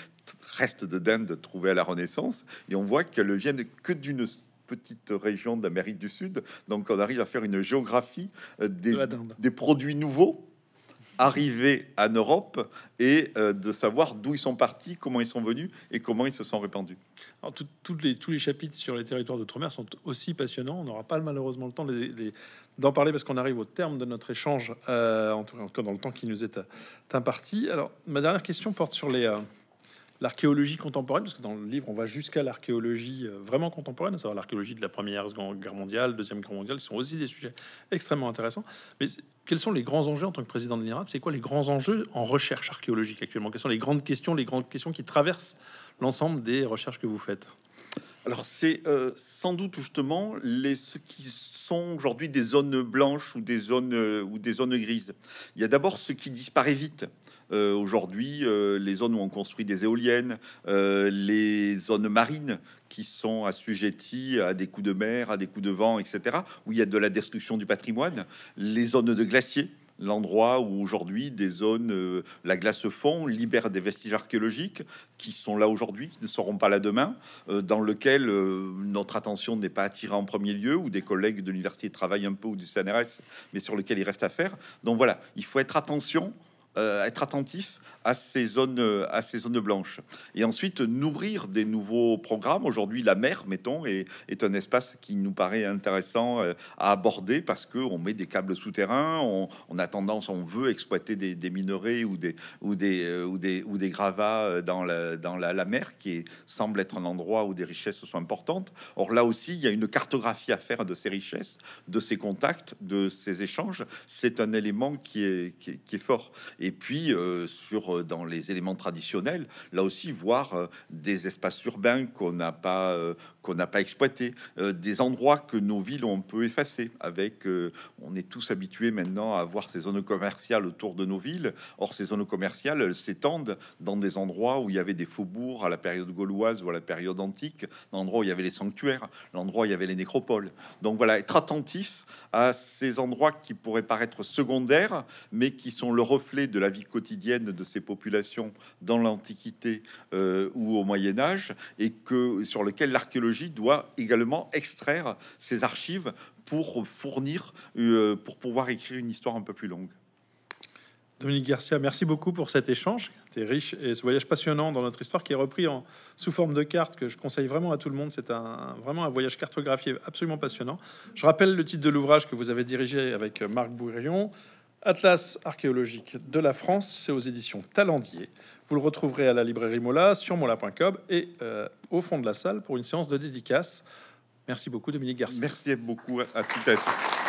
restes de dinde trouvés à la Renaissance et on voit qu'elle ne viennent que d'une petite région d'Amérique du Sud. Donc on arrive à faire une géographie euh, des, des produits nouveaux arrivés en Europe et euh, de savoir d'où ils sont partis, comment ils sont venus et comment ils se sont répandus. Alors, les, tous les chapitres sur les territoires d'outre-mer sont aussi passionnants. On n'aura pas malheureusement le temps d'en parler parce qu'on arrive au terme de notre échange, euh, en, tout, cas dans le temps qui nous est imparti. Alors, ma dernière question porte sur les l'archéologie contemporaine, parce que dans le livre, on va jusqu'à l'archéologie euh, vraiment contemporaine, à savoir l'archéologie de la Première Guerre mondiale, Deuxième Guerre mondiale, ce sont aussi des sujets extrêmement intéressants. Mais quels sont les grands enjeux en tant que président de l'INRAP C'est quoi les grands enjeux en recherche archéologique actuellement Quelles sont les grandes questions, les grandes questions qui traversent l'ensemble des recherches que vous faites alors c'est euh, sans doute justement les ce qui sont aujourd'hui des zones blanches ou des zones euh, ou des zones grises. Il y a d'abord ce qui disparaît vite. Euh, aujourd'hui euh, les zones où on construit des éoliennes, euh, les zones marines qui sont assujetties à des coups de mer, à des coups de vent, etc., où il y a de la destruction du patrimoine, les zones de glaciers l'endroit où aujourd'hui des zones, la glace fond, libère des vestiges archéologiques qui sont là aujourd'hui, qui ne seront pas là demain, dans lequel notre attention n'est pas attirée en premier lieu, où des collègues de l'université travaillent un peu ou du CNRS, mais sur lequel il reste à faire. Donc voilà, il faut être attention euh, être attentif à ces zones euh, à ces zones blanches et ensuite nourrir des nouveaux programmes aujourd'hui la mer mettons est, est, un espace qui nous paraît intéressant euh, à aborder parce que on met des câbles souterrains on, a tendance on veut exploiter des, minerais ou des ou des ou des ou des gravats dans la dans la, mer qui semble être un endroit où des richesses sont importantes or là aussi il y a une cartographie à faire de ces richesses de ces contacts de ces échanges c'est un élément qui est, qui qui est fort et puis, euh, sur, euh, dans les éléments traditionnels, là aussi, voir euh, des espaces urbains qu'on n'a pas, qu'on n'a pas exploités, des endroits que nos villes ont un peu effacés. Avec, on est tous habitués maintenant à voir ces zones commerciales autour de nos villes. Or, ces zones commerciales, s'étendent dans des endroits où il y avait des faubourgs à la période gauloise ou à la période antique, l'endroit où il y avait les sanctuaires, l'endroit où il y avait les nécropoles. Donc voilà, être attentif à ces endroits qui pourraient paraître secondaires, mais qui sont le reflet de la vie quotidienne de ces populations dans l'Antiquité euh, ou au Moyen Âge, et que sur lequel l'archéologie doit également extraire ses archives pour fournir, euh, pour pouvoir écrire une histoire un peu plus longue. Dominique Garcia, merci beaucoup pour cet échange. C'était riche et ce voyage passionnant dans notre histoire qui est repris en, sous forme de carte que je conseille vraiment à tout le monde. C'est un, vraiment un voyage cartographié absolument passionnant. Je rappelle le titre de l'ouvrage que vous avez dirigé avec euh, Marc Bourrion, Atlas archéologique de la France, c'est aux éditions Talendier. Vous le retrouverez à la librairie Mola, sur mola.com et euh, au fond de la salle pour une séance de dédicace. Merci beaucoup, Dominique Garcia. Merci beaucoup à, à toutes et à tous.